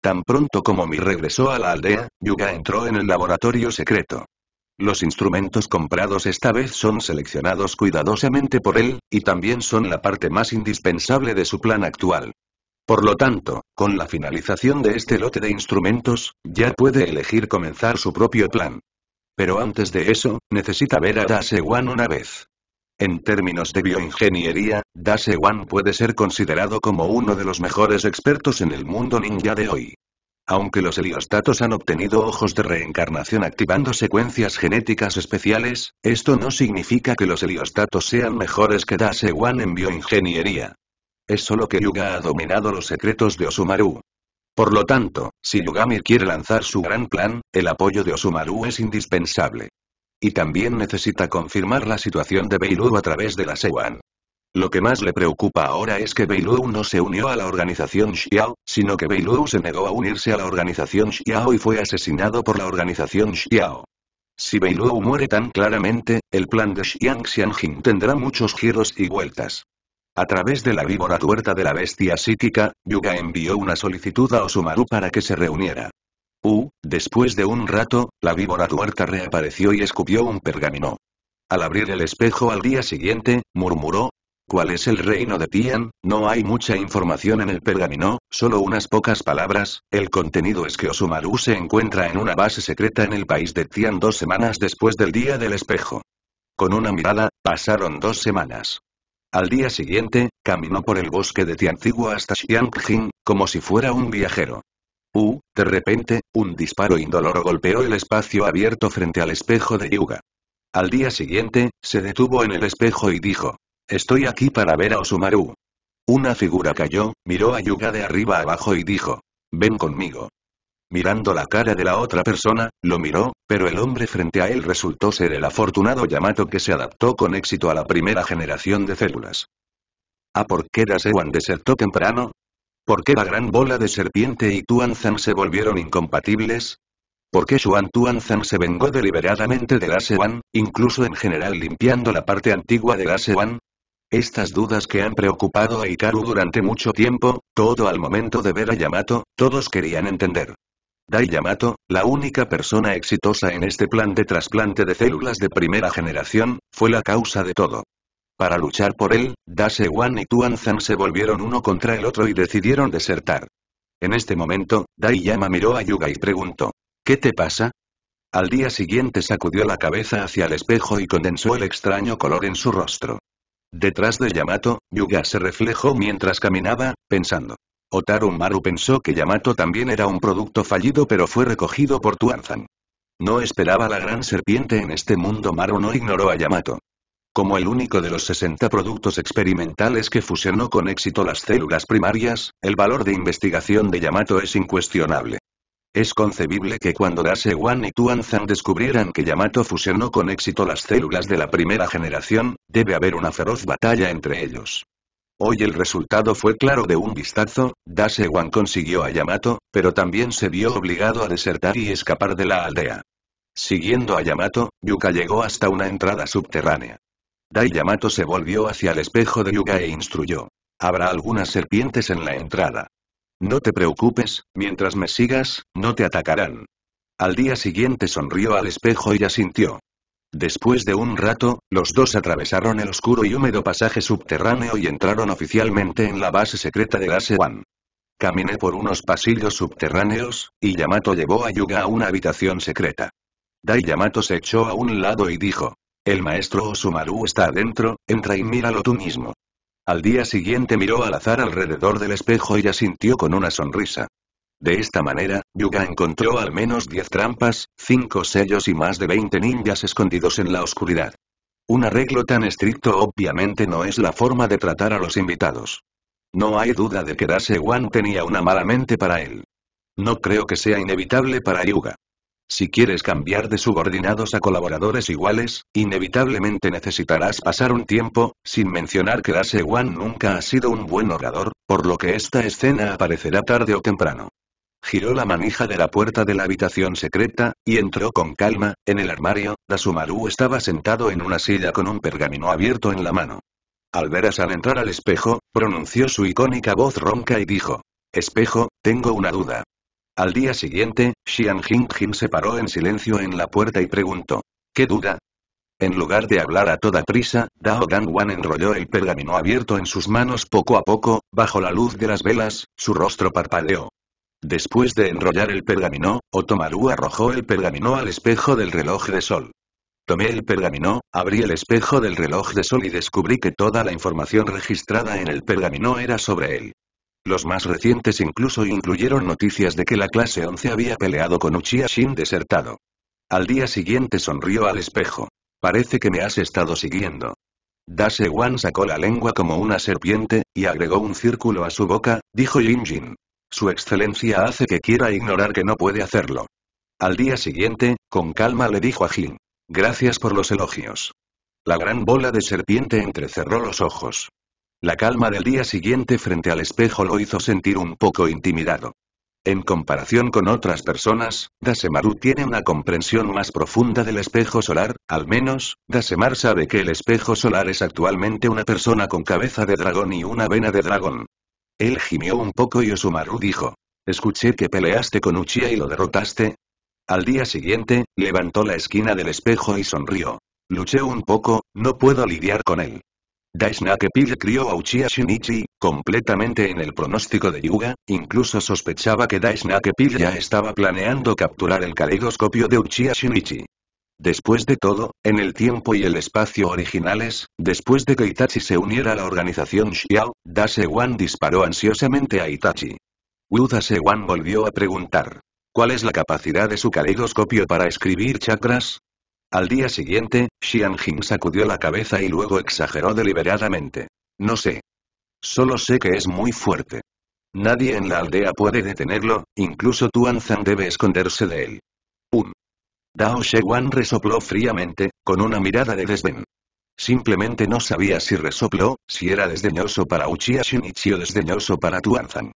Tan pronto como Mi regresó a la aldea, Yuga entró en el laboratorio secreto. Los instrumentos comprados esta vez son seleccionados cuidadosamente por él, y también son la parte más indispensable de su plan actual. Por lo tanto, con la finalización de este lote de instrumentos, ya puede elegir comenzar su propio plan. Pero antes de eso, necesita ver a One una vez. En términos de bioingeniería, One puede ser considerado como uno de los mejores expertos en el mundo ninja de hoy. Aunque los heliostatos han obtenido ojos de reencarnación activando secuencias genéticas especiales, esto no significa que los heliostatos sean mejores que One en bioingeniería. Es solo que Yuga ha dominado los secretos de Osumaru. Por lo tanto, si Yugami quiere lanzar su gran plan, el apoyo de Osumaru es indispensable. Y también necesita confirmar la situación de Beilu a través de la Sewan. Lo que más le preocupa ahora es que Beilu no se unió a la organización Xiao, sino que Beilu se negó a unirse a la organización Xiao y fue asesinado por la organización Xiao. Si Beilu muere tan claramente, el plan de Xiang Xianjin tendrá muchos giros y vueltas. A través de la víbora tuerta de la bestia psíquica, Yuga envió una solicitud a Osumaru para que se reuniera. U, después de un rato, la víbora tuerta reapareció y escupió un pergamino. Al abrir el espejo al día siguiente, murmuró, ¿Cuál es el reino de Tian? No hay mucha información en el pergamino, solo unas pocas palabras, el contenido es que Osumaru se encuentra en una base secreta en el país de Tian dos semanas después del día del espejo. Con una mirada, pasaron dos semanas. Al día siguiente, caminó por el bosque de Tiantigua hasta Xiangjin, como si fuera un viajero. Uh, de repente, un disparo indoloro golpeó el espacio abierto frente al espejo de Yuga. Al día siguiente, se detuvo en el espejo y dijo, Estoy aquí para ver a Osumaru. Una figura cayó, miró a Yuga de arriba abajo y dijo, Ven conmigo. Mirando la cara de la otra persona, lo miró, pero el hombre frente a él resultó ser el afortunado Yamato que se adaptó con éxito a la primera generación de células. ¿A por qué Dasewan desertó temprano? ¿Por qué la gran bola de serpiente y Tuanzan se volvieron incompatibles? ¿Por qué Xuan Tuanzan se vengó deliberadamente de Dasewan, incluso en general limpiando la parte antigua de Dasewan? Estas dudas que han preocupado a Ikaru durante mucho tiempo, todo al momento de ver a Yamato, todos querían entender. Dai Yamato, la única persona exitosa en este plan de trasplante de células de primera generación, fue la causa de todo. Para luchar por él, Se-wan y Tuanzan se volvieron uno contra el otro y decidieron desertar. En este momento, Dai Yama miró a Yuga y preguntó, ¿qué te pasa? Al día siguiente sacudió la cabeza hacia el espejo y condensó el extraño color en su rostro. Detrás de Yamato, Yuga se reflejó mientras caminaba, pensando. Otaru Maru pensó que Yamato también era un producto fallido pero fue recogido por Tuanzan. No esperaba la gran serpiente en este mundo Maru no ignoró a Yamato. Como el único de los 60 productos experimentales que fusionó con éxito las células primarias, el valor de investigación de Yamato es incuestionable. Es concebible que cuando Dasewan y Tuanzan descubrieran que Yamato fusionó con éxito las células de la primera generación, debe haber una feroz batalla entre ellos. Hoy el resultado fue claro de un vistazo, Dasewan consiguió a Yamato, pero también se vio obligado a desertar y escapar de la aldea. Siguiendo a Yamato, Yuka llegó hasta una entrada subterránea. Dai Yamato se volvió hacia el espejo de Yuka e instruyó. Habrá algunas serpientes en la entrada. No te preocupes, mientras me sigas, no te atacarán. Al día siguiente sonrió al espejo y asintió. Después de un rato, los dos atravesaron el oscuro y húmedo pasaje subterráneo y entraron oficialmente en la base secreta de la Caminé por unos pasillos subterráneos, y Yamato llevó a Yuga a una habitación secreta. Dai Yamato se echó a un lado y dijo, el maestro Osumaru está adentro, entra y míralo tú mismo. Al día siguiente miró al azar alrededor del espejo y asintió con una sonrisa. De esta manera, Yuga encontró al menos 10 trampas, 5 sellos y más de 20 ninjas escondidos en la oscuridad. Un arreglo tan estricto obviamente no es la forma de tratar a los invitados. No hay duda de que Dase One tenía una mala mente para él. No creo que sea inevitable para Yuga. Si quieres cambiar de subordinados a colaboradores iguales, inevitablemente necesitarás pasar un tiempo, sin mencionar que Dase Wan nunca ha sido un buen orador, por lo que esta escena aparecerá tarde o temprano giró la manija de la puerta de la habitación secreta, y entró con calma, en el armario, Dasumaru estaba sentado en una silla con un pergamino abierto en la mano. Al ver a San entrar al espejo, pronunció su icónica voz ronca y dijo, Espejo, tengo una duda. Al día siguiente, Xian Jing Jin se paró en silencio en la puerta y preguntó, ¿qué duda? En lugar de hablar a toda prisa, Dao gang Wan enrolló el pergamino abierto en sus manos poco a poco, bajo la luz de las velas, su rostro parpadeó. Después de enrollar el pergamino, Otomaru arrojó el pergamino al espejo del reloj de sol. Tomé el pergamino, abrí el espejo del reloj de sol y descubrí que toda la información registrada en el pergamino era sobre él. Los más recientes incluso incluyeron noticias de que la clase 11 había peleado con Uchiha Shin desertado. Al día siguiente sonrió al espejo. Parece que me has estado siguiendo. Dase Wan sacó la lengua como una serpiente, y agregó un círculo a su boca, dijo Yin Jin. Su excelencia hace que quiera ignorar que no puede hacerlo. Al día siguiente, con calma le dijo a Jin. Gracias por los elogios. La gran bola de serpiente entrecerró los ojos. La calma del día siguiente frente al espejo lo hizo sentir un poco intimidado. En comparación con otras personas, Dasemaru tiene una comprensión más profunda del espejo solar, al menos, Dasemar sabe que el espejo solar es actualmente una persona con cabeza de dragón y una vena de dragón. Él gimió un poco y Osumaru dijo. Escuché que peleaste con Uchiha y lo derrotaste. Al día siguiente, levantó la esquina del espejo y sonrió. Luché un poco, no puedo lidiar con él. Daisnake pill crió a Uchiha Shinichi, completamente en el pronóstico de Yuga, incluso sospechaba que Daisnake ya estaba planeando capturar el caleidoscopio de Uchiha Shinichi. Después de todo, en el tiempo y el espacio originales, después de que Itachi se uniera a la organización Xiao, Wan disparó ansiosamente a Itachi. Wu Wan volvió a preguntar. ¿Cuál es la capacidad de su caleidoscopio para escribir chakras? Al día siguiente, Xian sacudió la cabeza y luego exageró deliberadamente. No sé. Solo sé que es muy fuerte. Nadie en la aldea puede detenerlo, incluso tu Anzan debe esconderse de él. Dao Shewan resopló fríamente, con una mirada de desdén. Simplemente no sabía si resopló, si era desdeñoso para Uchiha Shinichi o desdeñoso para Tuanzan.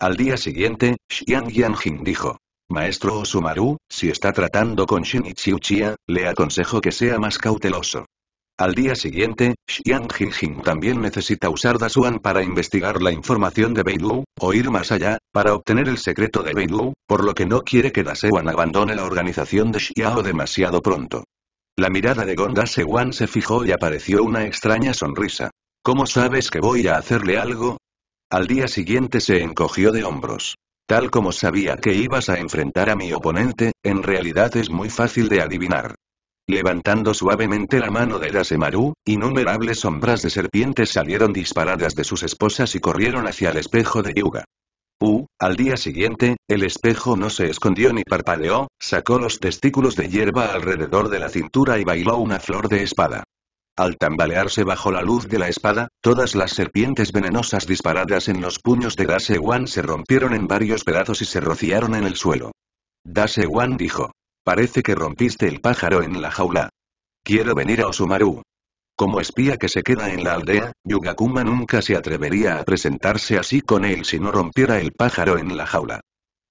Al día siguiente, Xian Yanjin dijo. Maestro Osumaru, si está tratando con Shinichi Uchiha, le aconsejo que sea más cauteloso. Al día siguiente, Xiang Jingjing también necesita usar Dasuan para investigar la información de Beidou, o ir más allá, para obtener el secreto de Beidou, por lo que no quiere que Xuan abandone la organización de Xiao demasiado pronto. La mirada de Gon Xuan se fijó y apareció una extraña sonrisa. ¿Cómo sabes que voy a hacerle algo? Al día siguiente se encogió de hombros. Tal como sabía que ibas a enfrentar a mi oponente, en realidad es muy fácil de adivinar. Levantando suavemente la mano de Dasemaru, innumerables sombras de serpientes salieron disparadas de sus esposas y corrieron hacia el espejo de Yuga. U, al día siguiente, el espejo no se escondió ni parpadeó, sacó los testículos de hierba alrededor de la cintura y bailó una flor de espada. Al tambalearse bajo la luz de la espada, todas las serpientes venenosas disparadas en los puños de Wan se rompieron en varios pedazos y se rociaron en el suelo. Wan dijo. Parece que rompiste el pájaro en la jaula. Quiero venir a Osumaru. Como espía que se queda en la aldea, Yugakuma nunca se atrevería a presentarse así con él si no rompiera el pájaro en la jaula.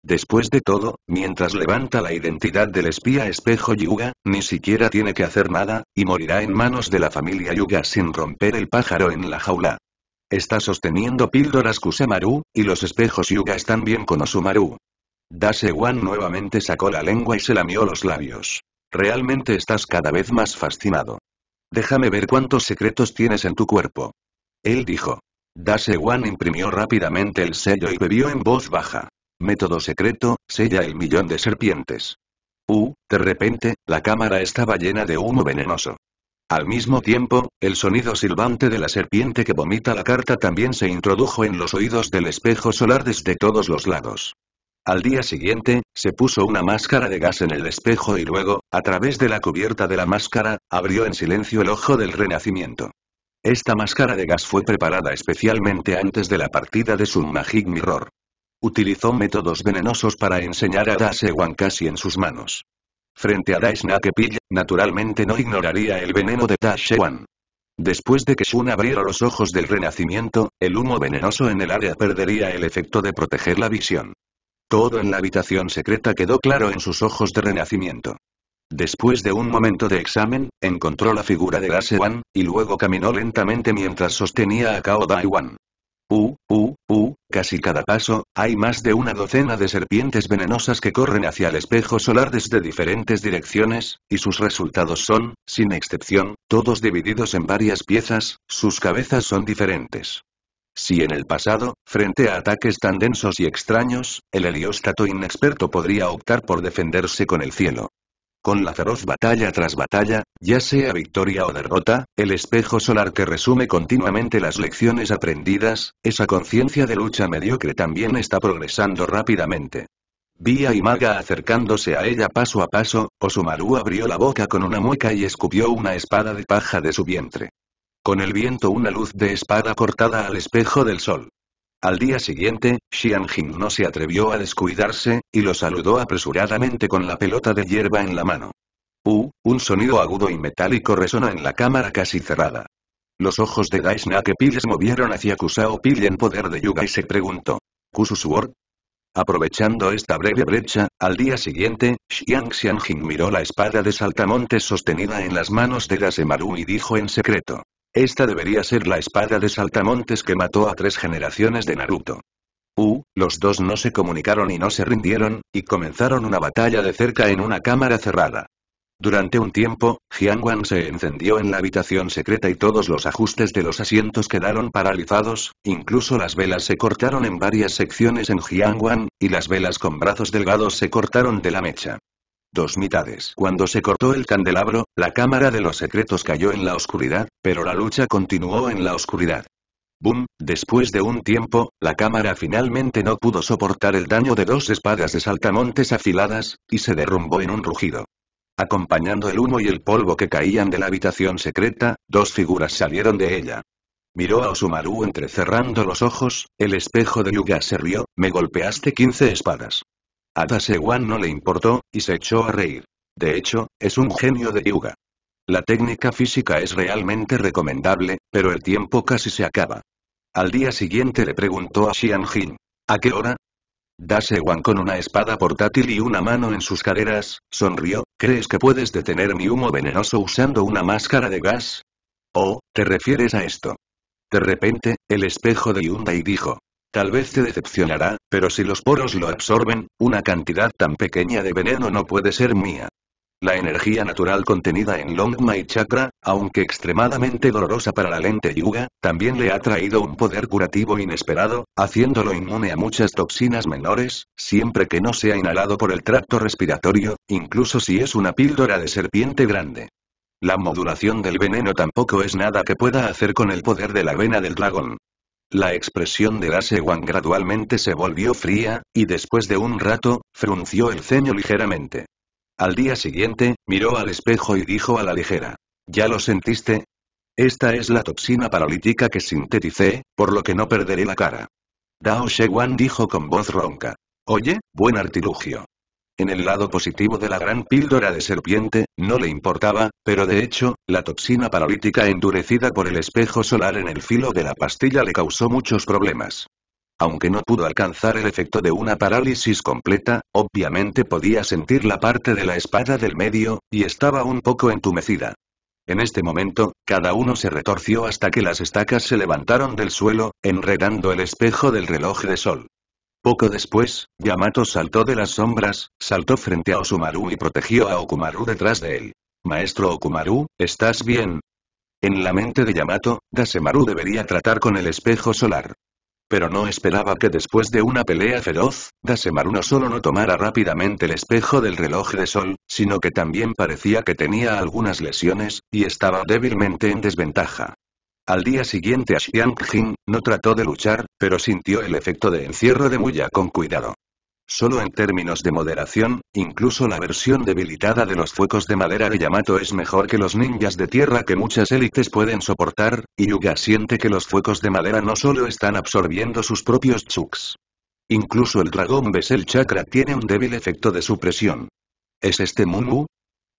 Después de todo, mientras levanta la identidad del espía espejo Yuga, ni siquiera tiene que hacer nada, y morirá en manos de la familia Yuga sin romper el pájaro en la jaula. Está sosteniendo píldoras kusemaru y los espejos Yuga están bien con Osumaru. Dase Wan nuevamente sacó la lengua y se lamió los labios. Realmente estás cada vez más fascinado. Déjame ver cuántos secretos tienes en tu cuerpo. Él dijo. Dase Wan imprimió rápidamente el sello y bebió en voz baja. Método secreto, sella el millón de serpientes. Uh, de repente, la cámara estaba llena de humo venenoso. Al mismo tiempo, el sonido silbante de la serpiente que vomita la carta también se introdujo en los oídos del espejo solar desde todos los lados. Al día siguiente, se puso una máscara de gas en el espejo y luego, a través de la cubierta de la máscara, abrió en silencio el ojo del renacimiento. Esta máscara de gas fue preparada especialmente antes de la partida de Sun Magic Mirror. Utilizó métodos venenosos para enseñar a Dase casi en sus manos. Frente a Dash Nakepilla, naturalmente no ignoraría el veneno de Dash Wan. Después de que Sun abriera los ojos del renacimiento, el humo venenoso en el área perdería el efecto de proteger la visión. Todo en la habitación secreta quedó claro en sus ojos de renacimiento. Después de un momento de examen, encontró la figura de Gasewan, y luego caminó lentamente mientras sostenía a Kao Daiwan. U, u, u, casi cada paso, hay más de una docena de serpientes venenosas que corren hacia el espejo solar desde diferentes direcciones, y sus resultados son, sin excepción, todos divididos en varias piezas, sus cabezas son diferentes. Si en el pasado, frente a ataques tan densos y extraños, el helióstato inexperto podría optar por defenderse con el cielo. Con la feroz batalla tras batalla, ya sea victoria o derrota, el espejo solar que resume continuamente las lecciones aprendidas, esa conciencia de lucha mediocre también está progresando rápidamente. Vía y Maga acercándose a ella paso a paso, Osumaru abrió la boca con una mueca y escupió una espada de paja de su vientre con el viento una luz de espada cortada al espejo del sol. Al día siguiente, Xiang Jing no se atrevió a descuidarse, y lo saludó apresuradamente con la pelota de hierba en la mano. Uh, un sonido agudo y metálico resonó en la cámara casi cerrada. Los ojos de que que se movieron hacia Kusao Pill en poder de Yuga y se preguntó. ¿Kusu Aprovechando esta breve brecha, al día siguiente, Xiang Jing miró la espada de saltamontes sostenida en las manos de Gasemaru y dijo en secreto. Esta debería ser la espada de Saltamontes que mató a tres generaciones de Naruto. Uh, los dos no se comunicaron y no se rindieron, y comenzaron una batalla de cerca en una cámara cerrada. Durante un tiempo, Jianguan se encendió en la habitación secreta y todos los ajustes de los asientos quedaron paralizados, incluso las velas se cortaron en varias secciones en Jianguan, y las velas con brazos delgados se cortaron de la mecha dos mitades. Cuando se cortó el candelabro, la cámara de los secretos cayó en la oscuridad, pero la lucha continuó en la oscuridad. Boom, después de un tiempo, la cámara finalmente no pudo soportar el daño de dos espadas de saltamontes afiladas, y se derrumbó en un rugido. Acompañando el humo y el polvo que caían de la habitación secreta, dos figuras salieron de ella. Miró a Osumaru entrecerrando los ojos, el espejo de Yuga se rió, me golpeaste 15 espadas. A no le importó, y se echó a reír. De hecho, es un genio de yuga. La técnica física es realmente recomendable, pero el tiempo casi se acaba. Al día siguiente le preguntó a Xian Jin. ¿A qué hora? Dasewan con una espada portátil y una mano en sus caderas, sonrió, ¿crees que puedes detener mi humo venenoso usando una máscara de gas? Oh, ¿te refieres a esto? De repente, el espejo de Hyundai dijo. Tal vez te decepcionará, pero si los poros lo absorben, una cantidad tan pequeña de veneno no puede ser mía. La energía natural contenida en Longma y Chakra, aunque extremadamente dolorosa para la lente Yuga, también le ha traído un poder curativo inesperado, haciéndolo inmune a muchas toxinas menores, siempre que no sea inhalado por el tracto respiratorio, incluso si es una píldora de serpiente grande. La modulación del veneno tampoco es nada que pueda hacer con el poder de la vena del dragón. La expresión de Wan gradualmente se volvió fría, y después de un rato, frunció el ceño ligeramente. Al día siguiente, miró al espejo y dijo a la ligera. ¿Ya lo sentiste? Esta es la toxina paralítica que sinteticé, por lo que no perderé la cara. Dao Shewan dijo con voz ronca. Oye, buen artilugio. En el lado positivo de la gran píldora de serpiente, no le importaba, pero de hecho, la toxina paralítica endurecida por el espejo solar en el filo de la pastilla le causó muchos problemas. Aunque no pudo alcanzar el efecto de una parálisis completa, obviamente podía sentir la parte de la espada del medio, y estaba un poco entumecida. En este momento, cada uno se retorció hasta que las estacas se levantaron del suelo, enredando el espejo del reloj de sol. Poco después, Yamato saltó de las sombras, saltó frente a Osumaru y protegió a Okumaru detrás de él. Maestro Okumaru, ¿estás bien? En la mente de Yamato, Dasemaru debería tratar con el espejo solar. Pero no esperaba que después de una pelea feroz, Dasemaru no solo no tomara rápidamente el espejo del reloj de sol, sino que también parecía que tenía algunas lesiones, y estaba débilmente en desventaja. Al día siguiente a xiang no trató de luchar, pero sintió el efecto de encierro de Muya con cuidado. Solo en términos de moderación, incluso la versión debilitada de los fuegos de madera de Yamato es mejor que los ninjas de tierra que muchas élites pueden soportar, y Yuga siente que los fuegos de madera no solo están absorbiendo sus propios chuks. Incluso el dragón Besel Chakra tiene un débil efecto de supresión. ¿Es este Munmu?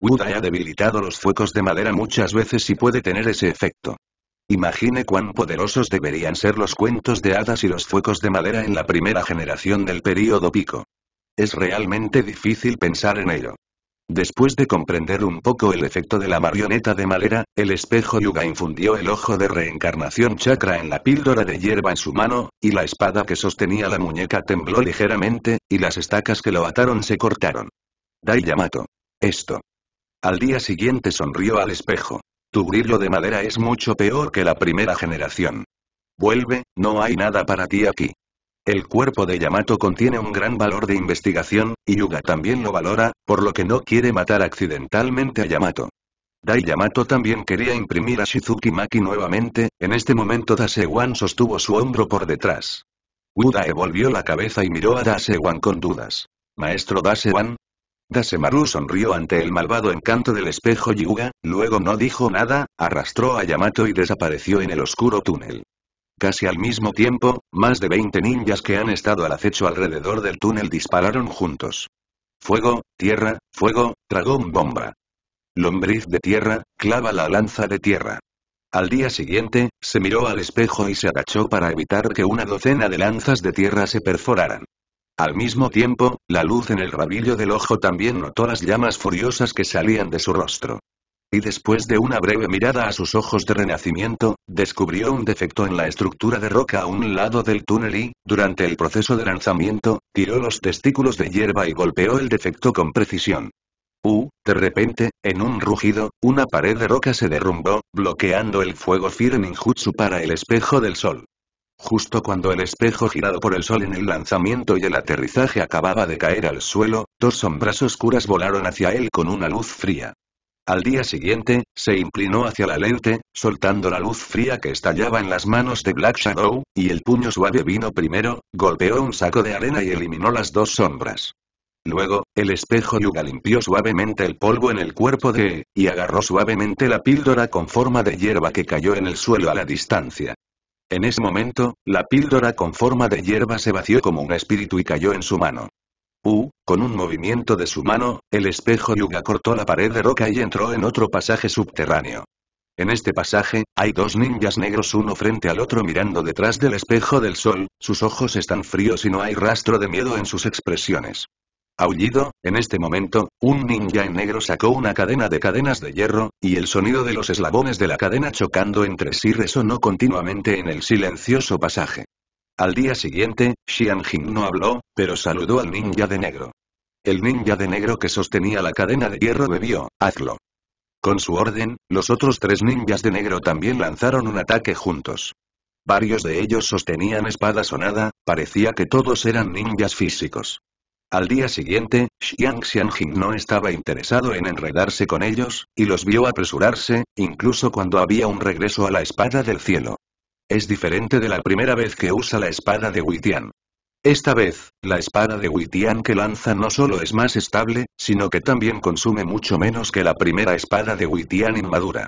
Wuda ha debilitado los fuegos de madera muchas veces y puede tener ese efecto. Imagine cuán poderosos deberían ser los cuentos de hadas y los fuegos de madera en la primera generación del período pico. Es realmente difícil pensar en ello. Después de comprender un poco el efecto de la marioneta de madera, el espejo Yuga infundió el ojo de reencarnación chakra en la píldora de hierba en su mano, y la espada que sostenía la muñeca tembló ligeramente, y las estacas que lo ataron se cortaron. Dai Yamato. Esto. Al día siguiente sonrió al espejo. Tu grillo de madera es mucho peor que la primera generación. Vuelve, no hay nada para ti aquí. El cuerpo de Yamato contiene un gran valor de investigación, y Yuga también lo valora, por lo que no quiere matar accidentalmente a Yamato. Dai Yamato también quería imprimir a Shizuki Maki nuevamente, en este momento Dasewan sostuvo su hombro por detrás. Udae volvió la cabeza y miró a Dasewan con dudas. Maestro Dasewan, Dasemaru sonrió ante el malvado encanto del espejo Yuga, luego no dijo nada, arrastró a Yamato y desapareció en el oscuro túnel. Casi al mismo tiempo, más de 20 ninjas que han estado al acecho alrededor del túnel dispararon juntos. Fuego, tierra, fuego, dragón bomba. Lombriz de tierra, clava la lanza de tierra. Al día siguiente, se miró al espejo y se agachó para evitar que una docena de lanzas de tierra se perforaran. Al mismo tiempo, la luz en el rabillo del ojo también notó las llamas furiosas que salían de su rostro. Y después de una breve mirada a sus ojos de renacimiento, descubrió un defecto en la estructura de roca a un lado del túnel y, durante el proceso de lanzamiento, tiró los testículos de hierba y golpeó el defecto con precisión. Uh, de repente, en un rugido, una pared de roca se derrumbó, bloqueando el fuego en para el espejo del sol. Justo cuando el espejo girado por el sol en el lanzamiento y el aterrizaje acababa de caer al suelo, dos sombras oscuras volaron hacia él con una luz fría. Al día siguiente, se inclinó hacia la lente, soltando la luz fría que estallaba en las manos de Black Shadow, y el puño suave vino primero, golpeó un saco de arena y eliminó las dos sombras. Luego, el espejo Yuga limpió suavemente el polvo en el cuerpo de y agarró suavemente la píldora con forma de hierba que cayó en el suelo a la distancia. En ese momento, la píldora con forma de hierba se vació como un espíritu y cayó en su mano. U, con un movimiento de su mano, el espejo Yuga cortó la pared de roca y entró en otro pasaje subterráneo. En este pasaje, hay dos ninjas negros uno frente al otro mirando detrás del espejo del sol, sus ojos están fríos y no hay rastro de miedo en sus expresiones. Aullido, en este momento, un ninja en negro sacó una cadena de cadenas de hierro, y el sonido de los eslabones de la cadena chocando entre sí resonó continuamente en el silencioso pasaje. Al día siguiente, Xian Jing no habló, pero saludó al ninja de negro. El ninja de negro que sostenía la cadena de hierro bebió, hazlo. Con su orden, los otros tres ninjas de negro también lanzaron un ataque juntos. Varios de ellos sostenían espada sonada, parecía que todos eran ninjas físicos. Al día siguiente, Xiang Xianjin no estaba interesado en enredarse con ellos, y los vio apresurarse, incluso cuando había un regreso a la espada del cielo. Es diferente de la primera vez que usa la espada de Huitian. Esta vez, la espada de Huitian que lanza no solo es más estable, sino que también consume mucho menos que la primera espada de Huitian inmadura.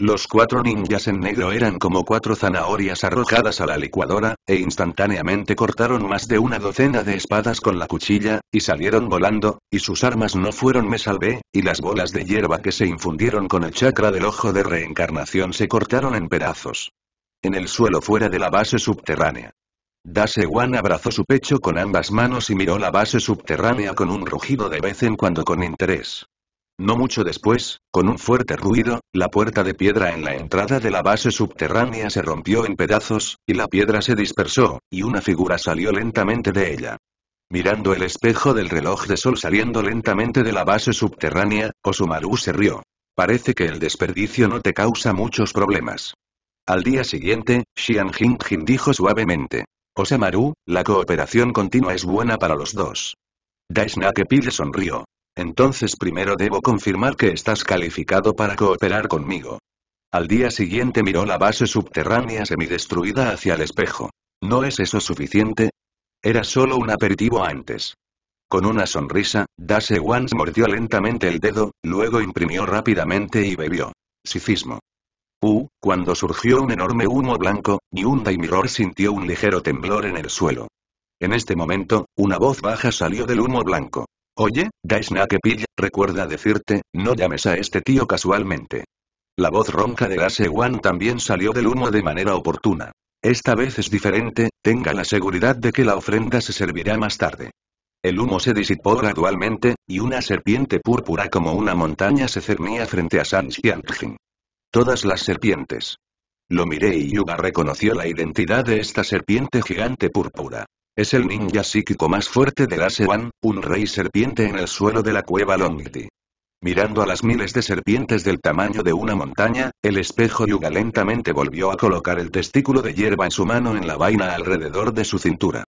Los cuatro ninjas en negro eran como cuatro zanahorias arrojadas a la licuadora, e instantáneamente cortaron más de una docena de espadas con la cuchilla, y salieron volando, y sus armas no fueron me salvé, y las bolas de hierba que se infundieron con el chakra del ojo de reencarnación se cortaron en pedazos. En el suelo fuera de la base subterránea. Dasewan abrazó su pecho con ambas manos y miró la base subterránea con un rugido de vez en cuando con interés. No mucho después, con un fuerte ruido, la puerta de piedra en la entrada de la base subterránea se rompió en pedazos, y la piedra se dispersó, y una figura salió lentamente de ella. Mirando el espejo del reloj de sol saliendo lentamente de la base subterránea, Osumaru se rió. Parece que el desperdicio no te causa muchos problemas. Al día siguiente, Xian Jing-jin dijo suavemente. Osamaru, la cooperación continua es buena para los dos. que sonrió. Entonces primero debo confirmar que estás calificado para cooperar conmigo. Al día siguiente miró la base subterránea semidestruida hacia el espejo. ¿No es eso suficiente? Era solo un aperitivo antes. Con una sonrisa, Dase Wans mordió lentamente el dedo, luego imprimió rápidamente y bebió. Sifismo. Uh, cuando surgió un enorme humo blanco, un y Mirror sintió un ligero temblor en el suelo. En este momento, una voz baja salió del humo blanco. Oye, que pilla. recuerda decirte, no llames a este tío casualmente. La voz ronca de Wan también salió del humo de manera oportuna. Esta vez es diferente, tenga la seguridad de que la ofrenda se servirá más tarde. El humo se disipó gradualmente, y una serpiente púrpura como una montaña se cernía frente a San Todas las serpientes. Lo miré y Yuga reconoció la identidad de esta serpiente gigante púrpura. Es el ninja psíquico más fuerte de la Sewan, un rey serpiente en el suelo de la cueva Longti. Mirando a las miles de serpientes del tamaño de una montaña, el espejo Yuga lentamente volvió a colocar el testículo de hierba en su mano en la vaina alrededor de su cintura.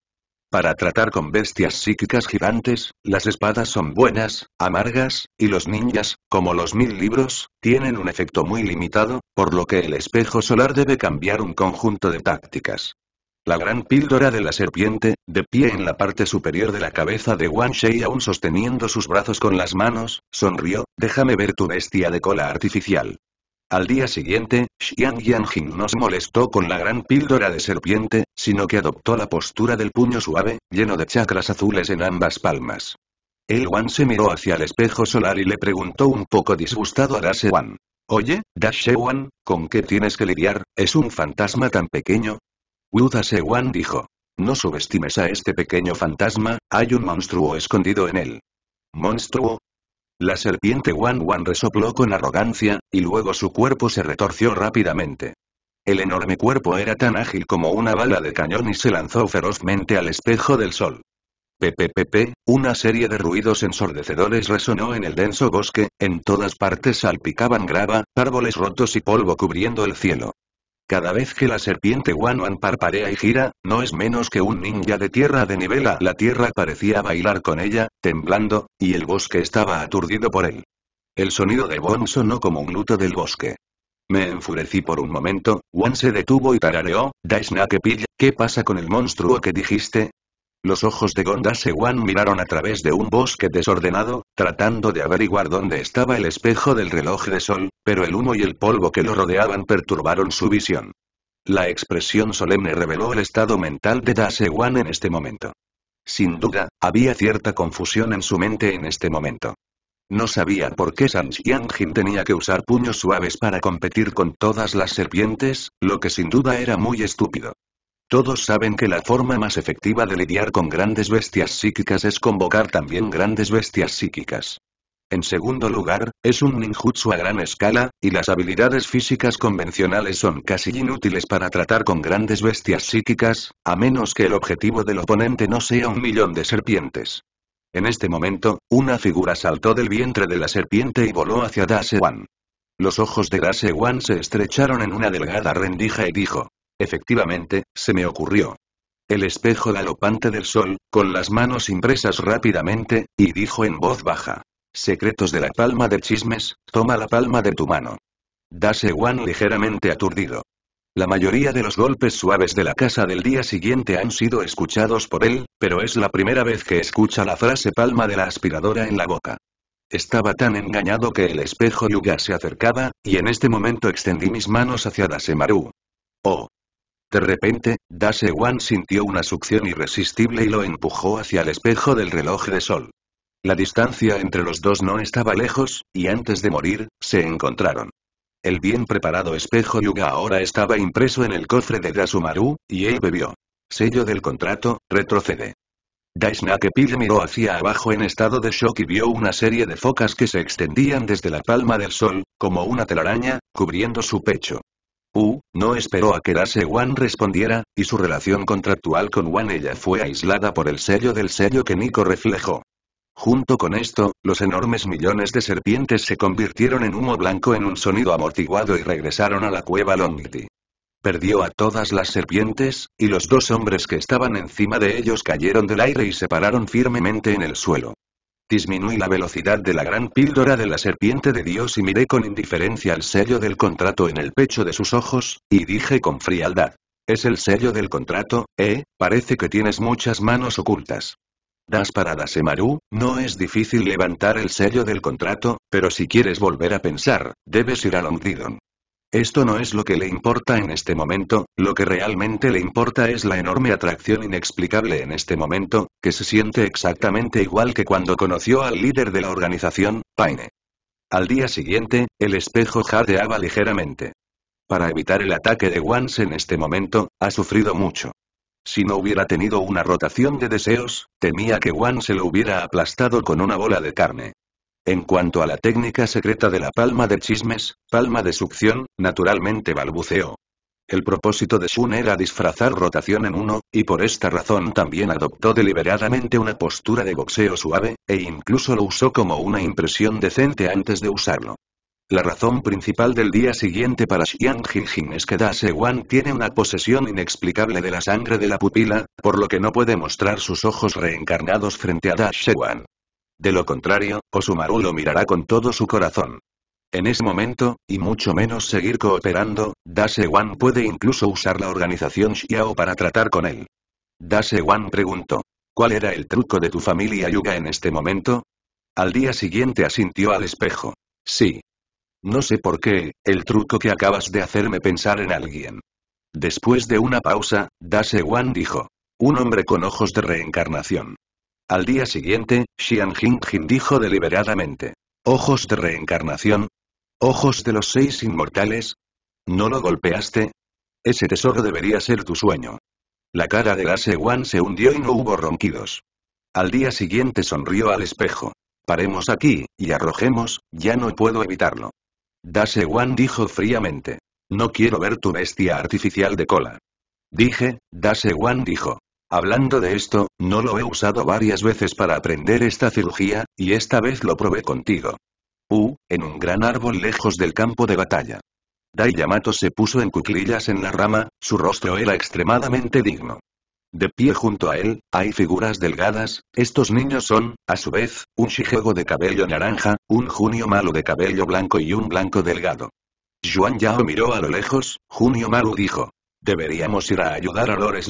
Para tratar con bestias psíquicas gigantes, las espadas son buenas, amargas, y los ninjas, como los mil libros, tienen un efecto muy limitado, por lo que el espejo solar debe cambiar un conjunto de tácticas. La gran píldora de la serpiente, de pie en la parte superior de la cabeza de Wang Shei aún sosteniendo sus brazos con las manos, sonrió, déjame ver tu bestia de cola artificial. Al día siguiente, Xiang jin no se molestó con la gran píldora de serpiente, sino que adoptó la postura del puño suave, lleno de chakras azules en ambas palmas. El Wan se miró hacia el espejo solar y le preguntó un poco disgustado a Dashe Wan. Oye, Dashe Wan, ¿con qué tienes que lidiar? ¿Es un fantasma tan pequeño? Wudashe Wan dijo. No subestimes a este pequeño fantasma, hay un monstruo escondido en él. ¿Monstruo? La serpiente Wan Wan resopló con arrogancia, y luego su cuerpo se retorció rápidamente. El enorme cuerpo era tan ágil como una bala de cañón y se lanzó ferozmente al espejo del sol. Pepepepe, una serie de ruidos ensordecedores resonó en el denso bosque, en todas partes salpicaban grava, árboles rotos y polvo cubriendo el cielo. Cada vez que la serpiente Wanwan parparea y gira, no es menos que un ninja de tierra de nivela. La tierra parecía bailar con ella, temblando, y el bosque estaba aturdido por él. El sonido de Bon sonó como un luto del bosque. Me enfurecí por un momento, Wan se detuvo y tarareó, Daisna que pilla, ¿qué pasa con el monstruo que dijiste? Los ojos de Se-wan miraron a través de un bosque desordenado, tratando de averiguar dónde estaba el espejo del reloj de sol, pero el humo y el polvo que lo rodeaban perturbaron su visión. La expresión solemne reveló el estado mental de Dasewan en este momento. Sin duda, había cierta confusión en su mente en este momento. No sabía por qué San Jin tenía que usar puños suaves para competir con todas las serpientes, lo que sin duda era muy estúpido. Todos saben que la forma más efectiva de lidiar con grandes bestias psíquicas es convocar también grandes bestias psíquicas. En segundo lugar, es un ninjutsu a gran escala, y las habilidades físicas convencionales son casi inútiles para tratar con grandes bestias psíquicas, a menos que el objetivo del oponente no sea un millón de serpientes. En este momento, una figura saltó del vientre de la serpiente y voló hacia Dasewan. Los ojos de Dasewan se estrecharon en una delgada rendija y dijo, Efectivamente, se me ocurrió. El espejo galopante del sol, con las manos impresas rápidamente, y dijo en voz baja. Secretos de la palma de chismes, toma la palma de tu mano. Dase Wan ligeramente aturdido. La mayoría de los golpes suaves de la casa del día siguiente han sido escuchados por él, pero es la primera vez que escucha la frase palma de la aspiradora en la boca. Estaba tan engañado que el espejo Yuga se acercaba, y en este momento extendí mis manos hacia Dasemaru. Oh, de repente, Dasewan sintió una succión irresistible y lo empujó hacia el espejo del reloj de sol. La distancia entre los dos no estaba lejos, y antes de morir, se encontraron. El bien preparado espejo Yuga ahora estaba impreso en el cofre de Dasumaru, y él bebió. Sello del contrato, retrocede. Nakepil miró hacia abajo en estado de shock y vio una serie de focas que se extendían desde la palma del sol, como una telaraña, cubriendo su pecho no esperó a que Dase Wan respondiera, y su relación contractual con Wan ella fue aislada por el sello del sello que Nico reflejó. Junto con esto, los enormes millones de serpientes se convirtieron en humo blanco en un sonido amortiguado y regresaron a la cueva Longity. Perdió a todas las serpientes, y los dos hombres que estaban encima de ellos cayeron del aire y se pararon firmemente en el suelo. Disminuí la velocidad de la gran píldora de la serpiente de Dios y miré con indiferencia el sello del contrato en el pecho de sus ojos, y dije con frialdad. Es el sello del contrato, ¿eh? Parece que tienes muchas manos ocultas. Das para ¿eh, maru no es difícil levantar el sello del contrato, pero si quieres volver a pensar, debes ir a Longdidon. Esto no es lo que le importa en este momento, lo que realmente le importa es la enorme atracción inexplicable en este momento, que se siente exactamente igual que cuando conoció al líder de la organización, Paine. Al día siguiente, el espejo jadeaba ligeramente. Para evitar el ataque de Wans en este momento, ha sufrido mucho. Si no hubiera tenido una rotación de deseos, temía que Wan se lo hubiera aplastado con una bola de carne. En cuanto a la técnica secreta de la palma de chismes, palma de succión, naturalmente balbuceó. El propósito de Shun era disfrazar rotación en uno, y por esta razón también adoptó deliberadamente una postura de boxeo suave, e incluso lo usó como una impresión decente antes de usarlo. La razón principal del día siguiente para Xiang Jingjin es que Da Se-wan tiene una posesión inexplicable de la sangre de la pupila, por lo que no puede mostrar sus ojos reencarnados frente a Da Se-wan. De lo contrario, Osumaru lo mirará con todo su corazón. En ese momento, y mucho menos seguir cooperando, Wan puede incluso usar la organización Xiao para tratar con él. Wan preguntó. ¿Cuál era el truco de tu familia Yuga en este momento? Al día siguiente asintió al espejo. Sí. No sé por qué, el truco que acabas de hacerme pensar en alguien. Después de una pausa, Wan dijo. Un hombre con ojos de reencarnación. Al día siguiente, Xian Jingjin dijo deliberadamente. ¿Ojos de reencarnación? ¿Ojos de los seis inmortales? ¿No lo golpeaste? Ese tesoro debería ser tu sueño. La cara de Dase Wan se hundió y no hubo ronquidos. Al día siguiente sonrió al espejo. Paremos aquí, y arrojemos, ya no puedo evitarlo. Dase Wan dijo fríamente. No quiero ver tu bestia artificial de cola. Dije, Dase Wan dijo. Hablando de esto, no lo he usado varias veces para aprender esta cirugía, y esta vez lo probé contigo. U, uh, en un gran árbol lejos del campo de batalla. Dai Yamato se puso en cuclillas en la rama, su rostro era extremadamente digno. De pie junto a él, hay figuras delgadas, estos niños son, a su vez, un Shigego de cabello naranja, un Junio Malo de cabello blanco y un blanco delgado. Juan Yao miró a lo lejos, Junio Malo dijo. Deberíamos ir a ayudar a Lores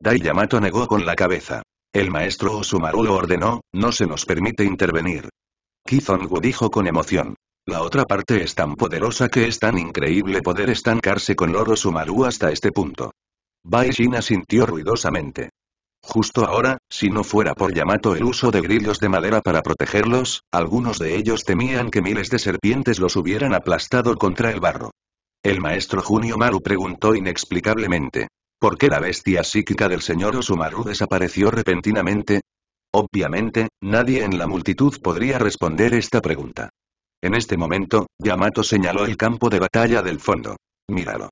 Dai Yamato negó con la cabeza. El maestro Osumaru lo ordenó, no se nos permite intervenir. Kizongu dijo con emoción. La otra parte es tan poderosa que es tan increíble poder estancarse con Loro Sumaru hasta este punto. Baishin asintió ruidosamente. Justo ahora, si no fuera por Yamato el uso de grillos de madera para protegerlos, algunos de ellos temían que miles de serpientes los hubieran aplastado contra el barro. El maestro Junio Maru preguntó inexplicablemente. ¿Por qué la bestia psíquica del señor Osumaru desapareció repentinamente? Obviamente, nadie en la multitud podría responder esta pregunta. En este momento, Yamato señaló el campo de batalla del fondo. Míralo.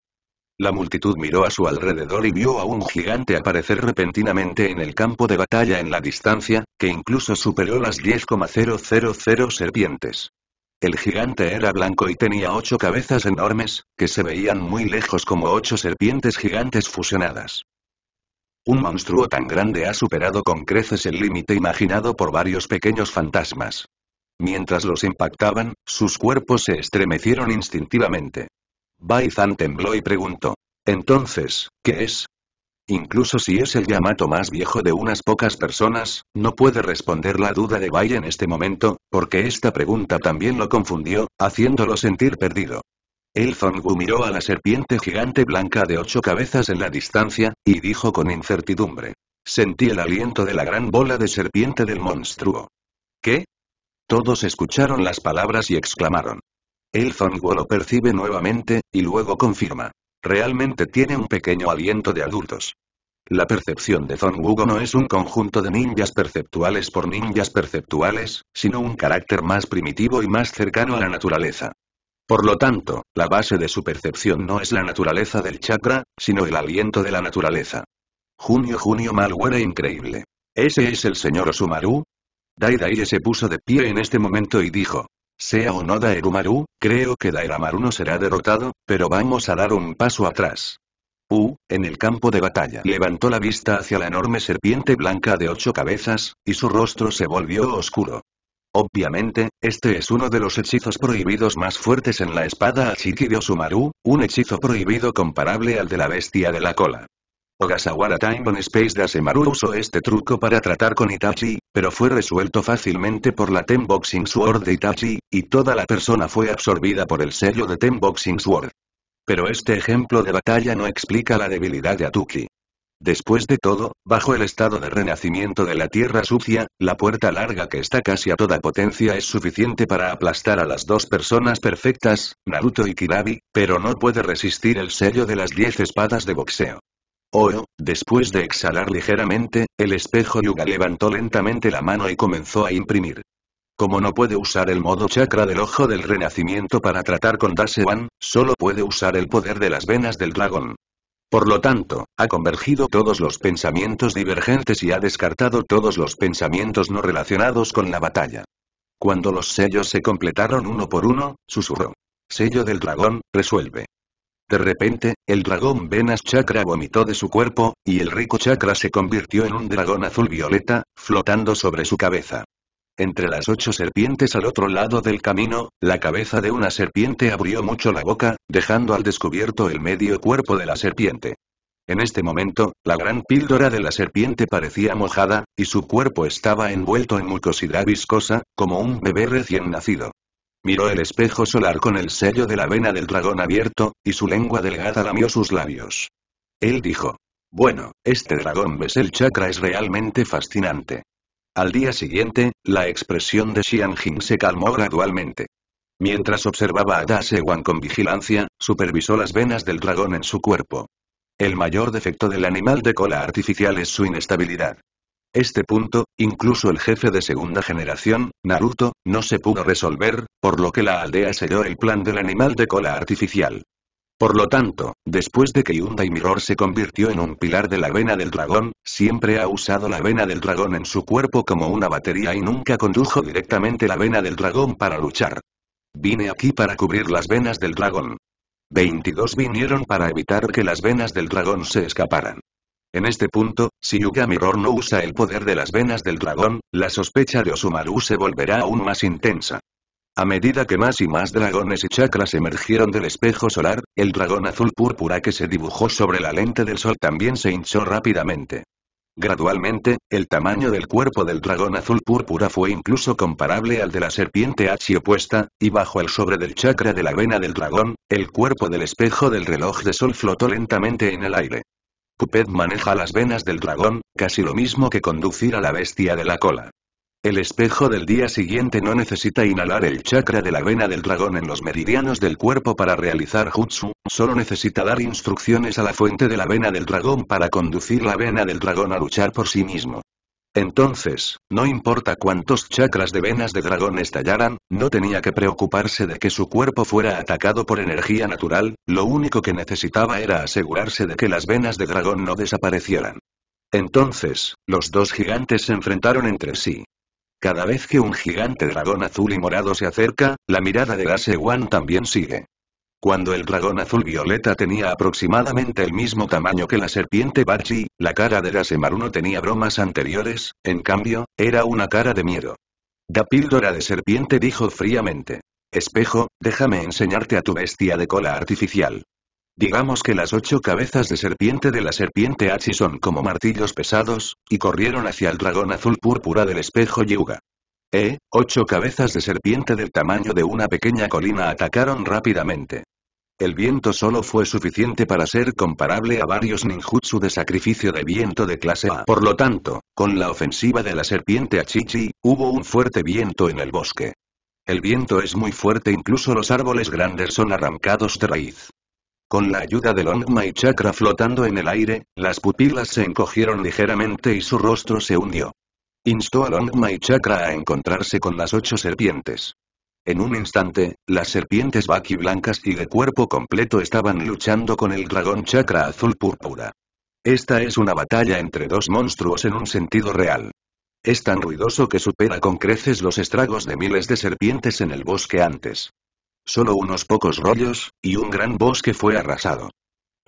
La multitud miró a su alrededor y vio a un gigante aparecer repentinamente en el campo de batalla en la distancia, que incluso superó las 10,000 serpientes. El gigante era blanco y tenía ocho cabezas enormes, que se veían muy lejos como ocho serpientes gigantes fusionadas. Un monstruo tan grande ha superado con creces el límite imaginado por varios pequeños fantasmas. Mientras los impactaban, sus cuerpos se estremecieron instintivamente. Baizan tembló y preguntó. Entonces, ¿qué es? Incluso si es el Yamato más viejo de unas pocas personas, no puede responder la duda de Bai en este momento, porque esta pregunta también lo confundió, haciéndolo sentir perdido. El Zongu miró a la serpiente gigante blanca de ocho cabezas en la distancia, y dijo con incertidumbre. Sentí el aliento de la gran bola de serpiente del monstruo. ¿Qué? Todos escucharon las palabras y exclamaron. El Zongu lo percibe nuevamente, y luego confirma. Realmente tiene un pequeño aliento de adultos. La percepción de Zon Hugo no es un conjunto de ninjas perceptuales por ninjas perceptuales, sino un carácter más primitivo y más cercano a la naturaleza. Por lo tanto, la base de su percepción no es la naturaleza del chakra, sino el aliento de la naturaleza. Junio Junio Malware increíble. ¿Ese es el señor Osumaru? Daidaire se puso de pie en este momento y dijo. Sea o no Daerumaru, creo que Daeramaru no será derrotado, pero vamos a dar un paso atrás. U, en el campo de batalla, levantó la vista hacia la enorme serpiente blanca de ocho cabezas, y su rostro se volvió oscuro. Obviamente, este es uno de los hechizos prohibidos más fuertes en la espada Ashiki de Osumaru, un hechizo prohibido comparable al de la bestia de la cola. Ogasawara Time on Space Dasemaru usó este truco para tratar con Itachi, pero fue resuelto fácilmente por la Ten Boxing Sword de Itachi, y toda la persona fue absorbida por el sello de Ten Boxing Sword. Pero este ejemplo de batalla no explica la debilidad de Atuki. Después de todo, bajo el estado de renacimiento de la tierra sucia, la puerta larga que está casi a toda potencia es suficiente para aplastar a las dos personas perfectas, Naruto y Kirabi, pero no puede resistir el sello de las 10 espadas de boxeo oh, después de exhalar ligeramente, el espejo Yuga levantó lentamente la mano y comenzó a imprimir. Como no puede usar el modo chakra del ojo del renacimiento para tratar con Dasewan, solo puede usar el poder de las venas del dragón. Por lo tanto, ha convergido todos los pensamientos divergentes y ha descartado todos los pensamientos no relacionados con la batalla. Cuando los sellos se completaron uno por uno, susurró. Sello del dragón, resuelve. De repente, el dragón Venas Chakra vomitó de su cuerpo, y el rico chakra se convirtió en un dragón azul violeta, flotando sobre su cabeza. Entre las ocho serpientes al otro lado del camino, la cabeza de una serpiente abrió mucho la boca, dejando al descubierto el medio cuerpo de la serpiente. En este momento, la gran píldora de la serpiente parecía mojada, y su cuerpo estaba envuelto en mucosidad viscosa, como un bebé recién nacido. Miró el espejo solar con el sello de la vena del dragón abierto, y su lengua delgada lamió sus labios. Él dijo. Bueno, este dragón el Chakra es realmente fascinante. Al día siguiente, la expresión de Xian Jing se calmó gradualmente. Mientras observaba a Da Wan con vigilancia, supervisó las venas del dragón en su cuerpo. El mayor defecto del animal de cola artificial es su inestabilidad este punto, incluso el jefe de segunda generación, Naruto, no se pudo resolver, por lo que la aldea selló el plan del animal de cola artificial. Por lo tanto, después de que Hyundai y Mirror se convirtió en un pilar de la vena del dragón, siempre ha usado la vena del dragón en su cuerpo como una batería y nunca condujo directamente la vena del dragón para luchar. Vine aquí para cubrir las venas del dragón. 22 vinieron para evitar que las venas del dragón se escaparan. En este punto, si Yuga Mirror no usa el poder de las venas del dragón, la sospecha de Osumaru se volverá aún más intensa. A medida que más y más dragones y chakras emergieron del espejo solar, el dragón azul púrpura que se dibujó sobre la lente del sol también se hinchó rápidamente. Gradualmente, el tamaño del cuerpo del dragón azul púrpura fue incluso comparable al de la serpiente H opuesta, y bajo el sobre del chakra de la vena del dragón, el cuerpo del espejo del reloj de sol flotó lentamente en el aire. Puppet maneja las venas del dragón, casi lo mismo que conducir a la bestia de la cola. El espejo del día siguiente no necesita inhalar el chakra de la vena del dragón en los meridianos del cuerpo para realizar jutsu, solo necesita dar instrucciones a la fuente de la vena del dragón para conducir la vena del dragón a luchar por sí mismo. Entonces, no importa cuántos chakras de venas de dragón estallaran, no tenía que preocuparse de que su cuerpo fuera atacado por energía natural, lo único que necesitaba era asegurarse de que las venas de dragón no desaparecieran. Entonces, los dos gigantes se enfrentaron entre sí. Cada vez que un gigante dragón azul y morado se acerca, la mirada de Wan también sigue. Cuando el dragón azul violeta tenía aproximadamente el mismo tamaño que la serpiente Bachi, la cara de la no tenía bromas anteriores, en cambio, era una cara de miedo. Da píldora de serpiente dijo fríamente. Espejo, déjame enseñarte a tu bestia de cola artificial. Digamos que las ocho cabezas de serpiente de la serpiente Hachi son como martillos pesados, y corrieron hacia el dragón azul púrpura del espejo Yuga. Eh, ocho cabezas de serpiente del tamaño de una pequeña colina atacaron rápidamente. El viento solo fue suficiente para ser comparable a varios ninjutsu de sacrificio de viento de clase A. Por lo tanto, con la ofensiva de la serpiente Achichi, hubo un fuerte viento en el bosque. El viento es muy fuerte incluso los árboles grandes son arrancados de raíz. Con la ayuda del Ongma y Chakra flotando en el aire, las pupilas se encogieron ligeramente y su rostro se hundió. Instó a Longma y Chakra a encontrarse con las ocho serpientes. En un instante, las serpientes baki blancas y de cuerpo completo estaban luchando con el dragón chakra azul púrpura. Esta es una batalla entre dos monstruos en un sentido real. Es tan ruidoso que supera con creces los estragos de miles de serpientes en el bosque antes. Solo unos pocos rollos, y un gran bosque fue arrasado.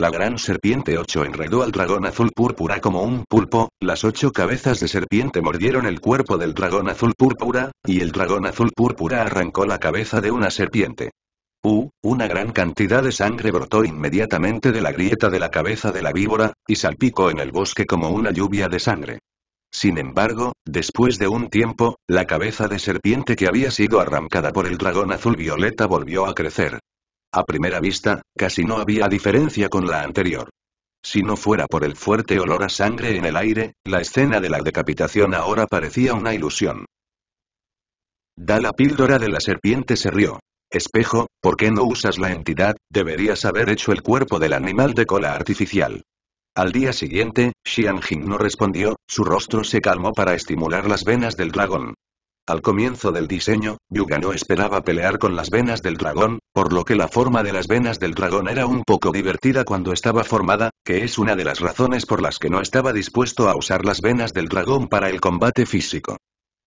La gran serpiente 8 enredó al dragón azul púrpura como un pulpo, las ocho cabezas de serpiente mordieron el cuerpo del dragón azul púrpura, y el dragón azul púrpura arrancó la cabeza de una serpiente. Uh, una gran cantidad de sangre brotó inmediatamente de la grieta de la cabeza de la víbora, y salpicó en el bosque como una lluvia de sangre. Sin embargo, después de un tiempo, la cabeza de serpiente que había sido arrancada por el dragón azul violeta volvió a crecer. A primera vista, casi no había diferencia con la anterior. Si no fuera por el fuerte olor a sangre en el aire, la escena de la decapitación ahora parecía una ilusión. Da la píldora de la serpiente se rió. Espejo, ¿por qué no usas la entidad? Deberías haber hecho el cuerpo del animal de cola artificial. Al día siguiente, Xianjing no respondió, su rostro se calmó para estimular las venas del dragón. Al comienzo del diseño, Yuga no esperaba pelear con las venas del dragón, por lo que la forma de las venas del dragón era un poco divertida cuando estaba formada, que es una de las razones por las que no estaba dispuesto a usar las venas del dragón para el combate físico.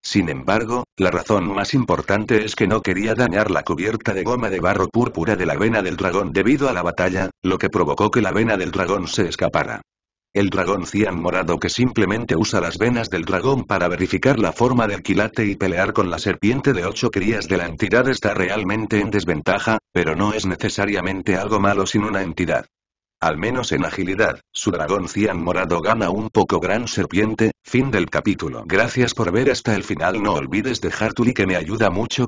Sin embargo, la razón más importante es que no quería dañar la cubierta de goma de barro púrpura de la vena del dragón debido a la batalla, lo que provocó que la vena del dragón se escapara. El dragón cian morado que simplemente usa las venas del dragón para verificar la forma del quilate y pelear con la serpiente de ocho crías de la entidad está realmente en desventaja, pero no es necesariamente algo malo sin una entidad. Al menos en agilidad, su dragón cian morado gana un poco gran serpiente, fin del capítulo. Gracias por ver hasta el final no olvides dejar tu like que me ayuda mucho.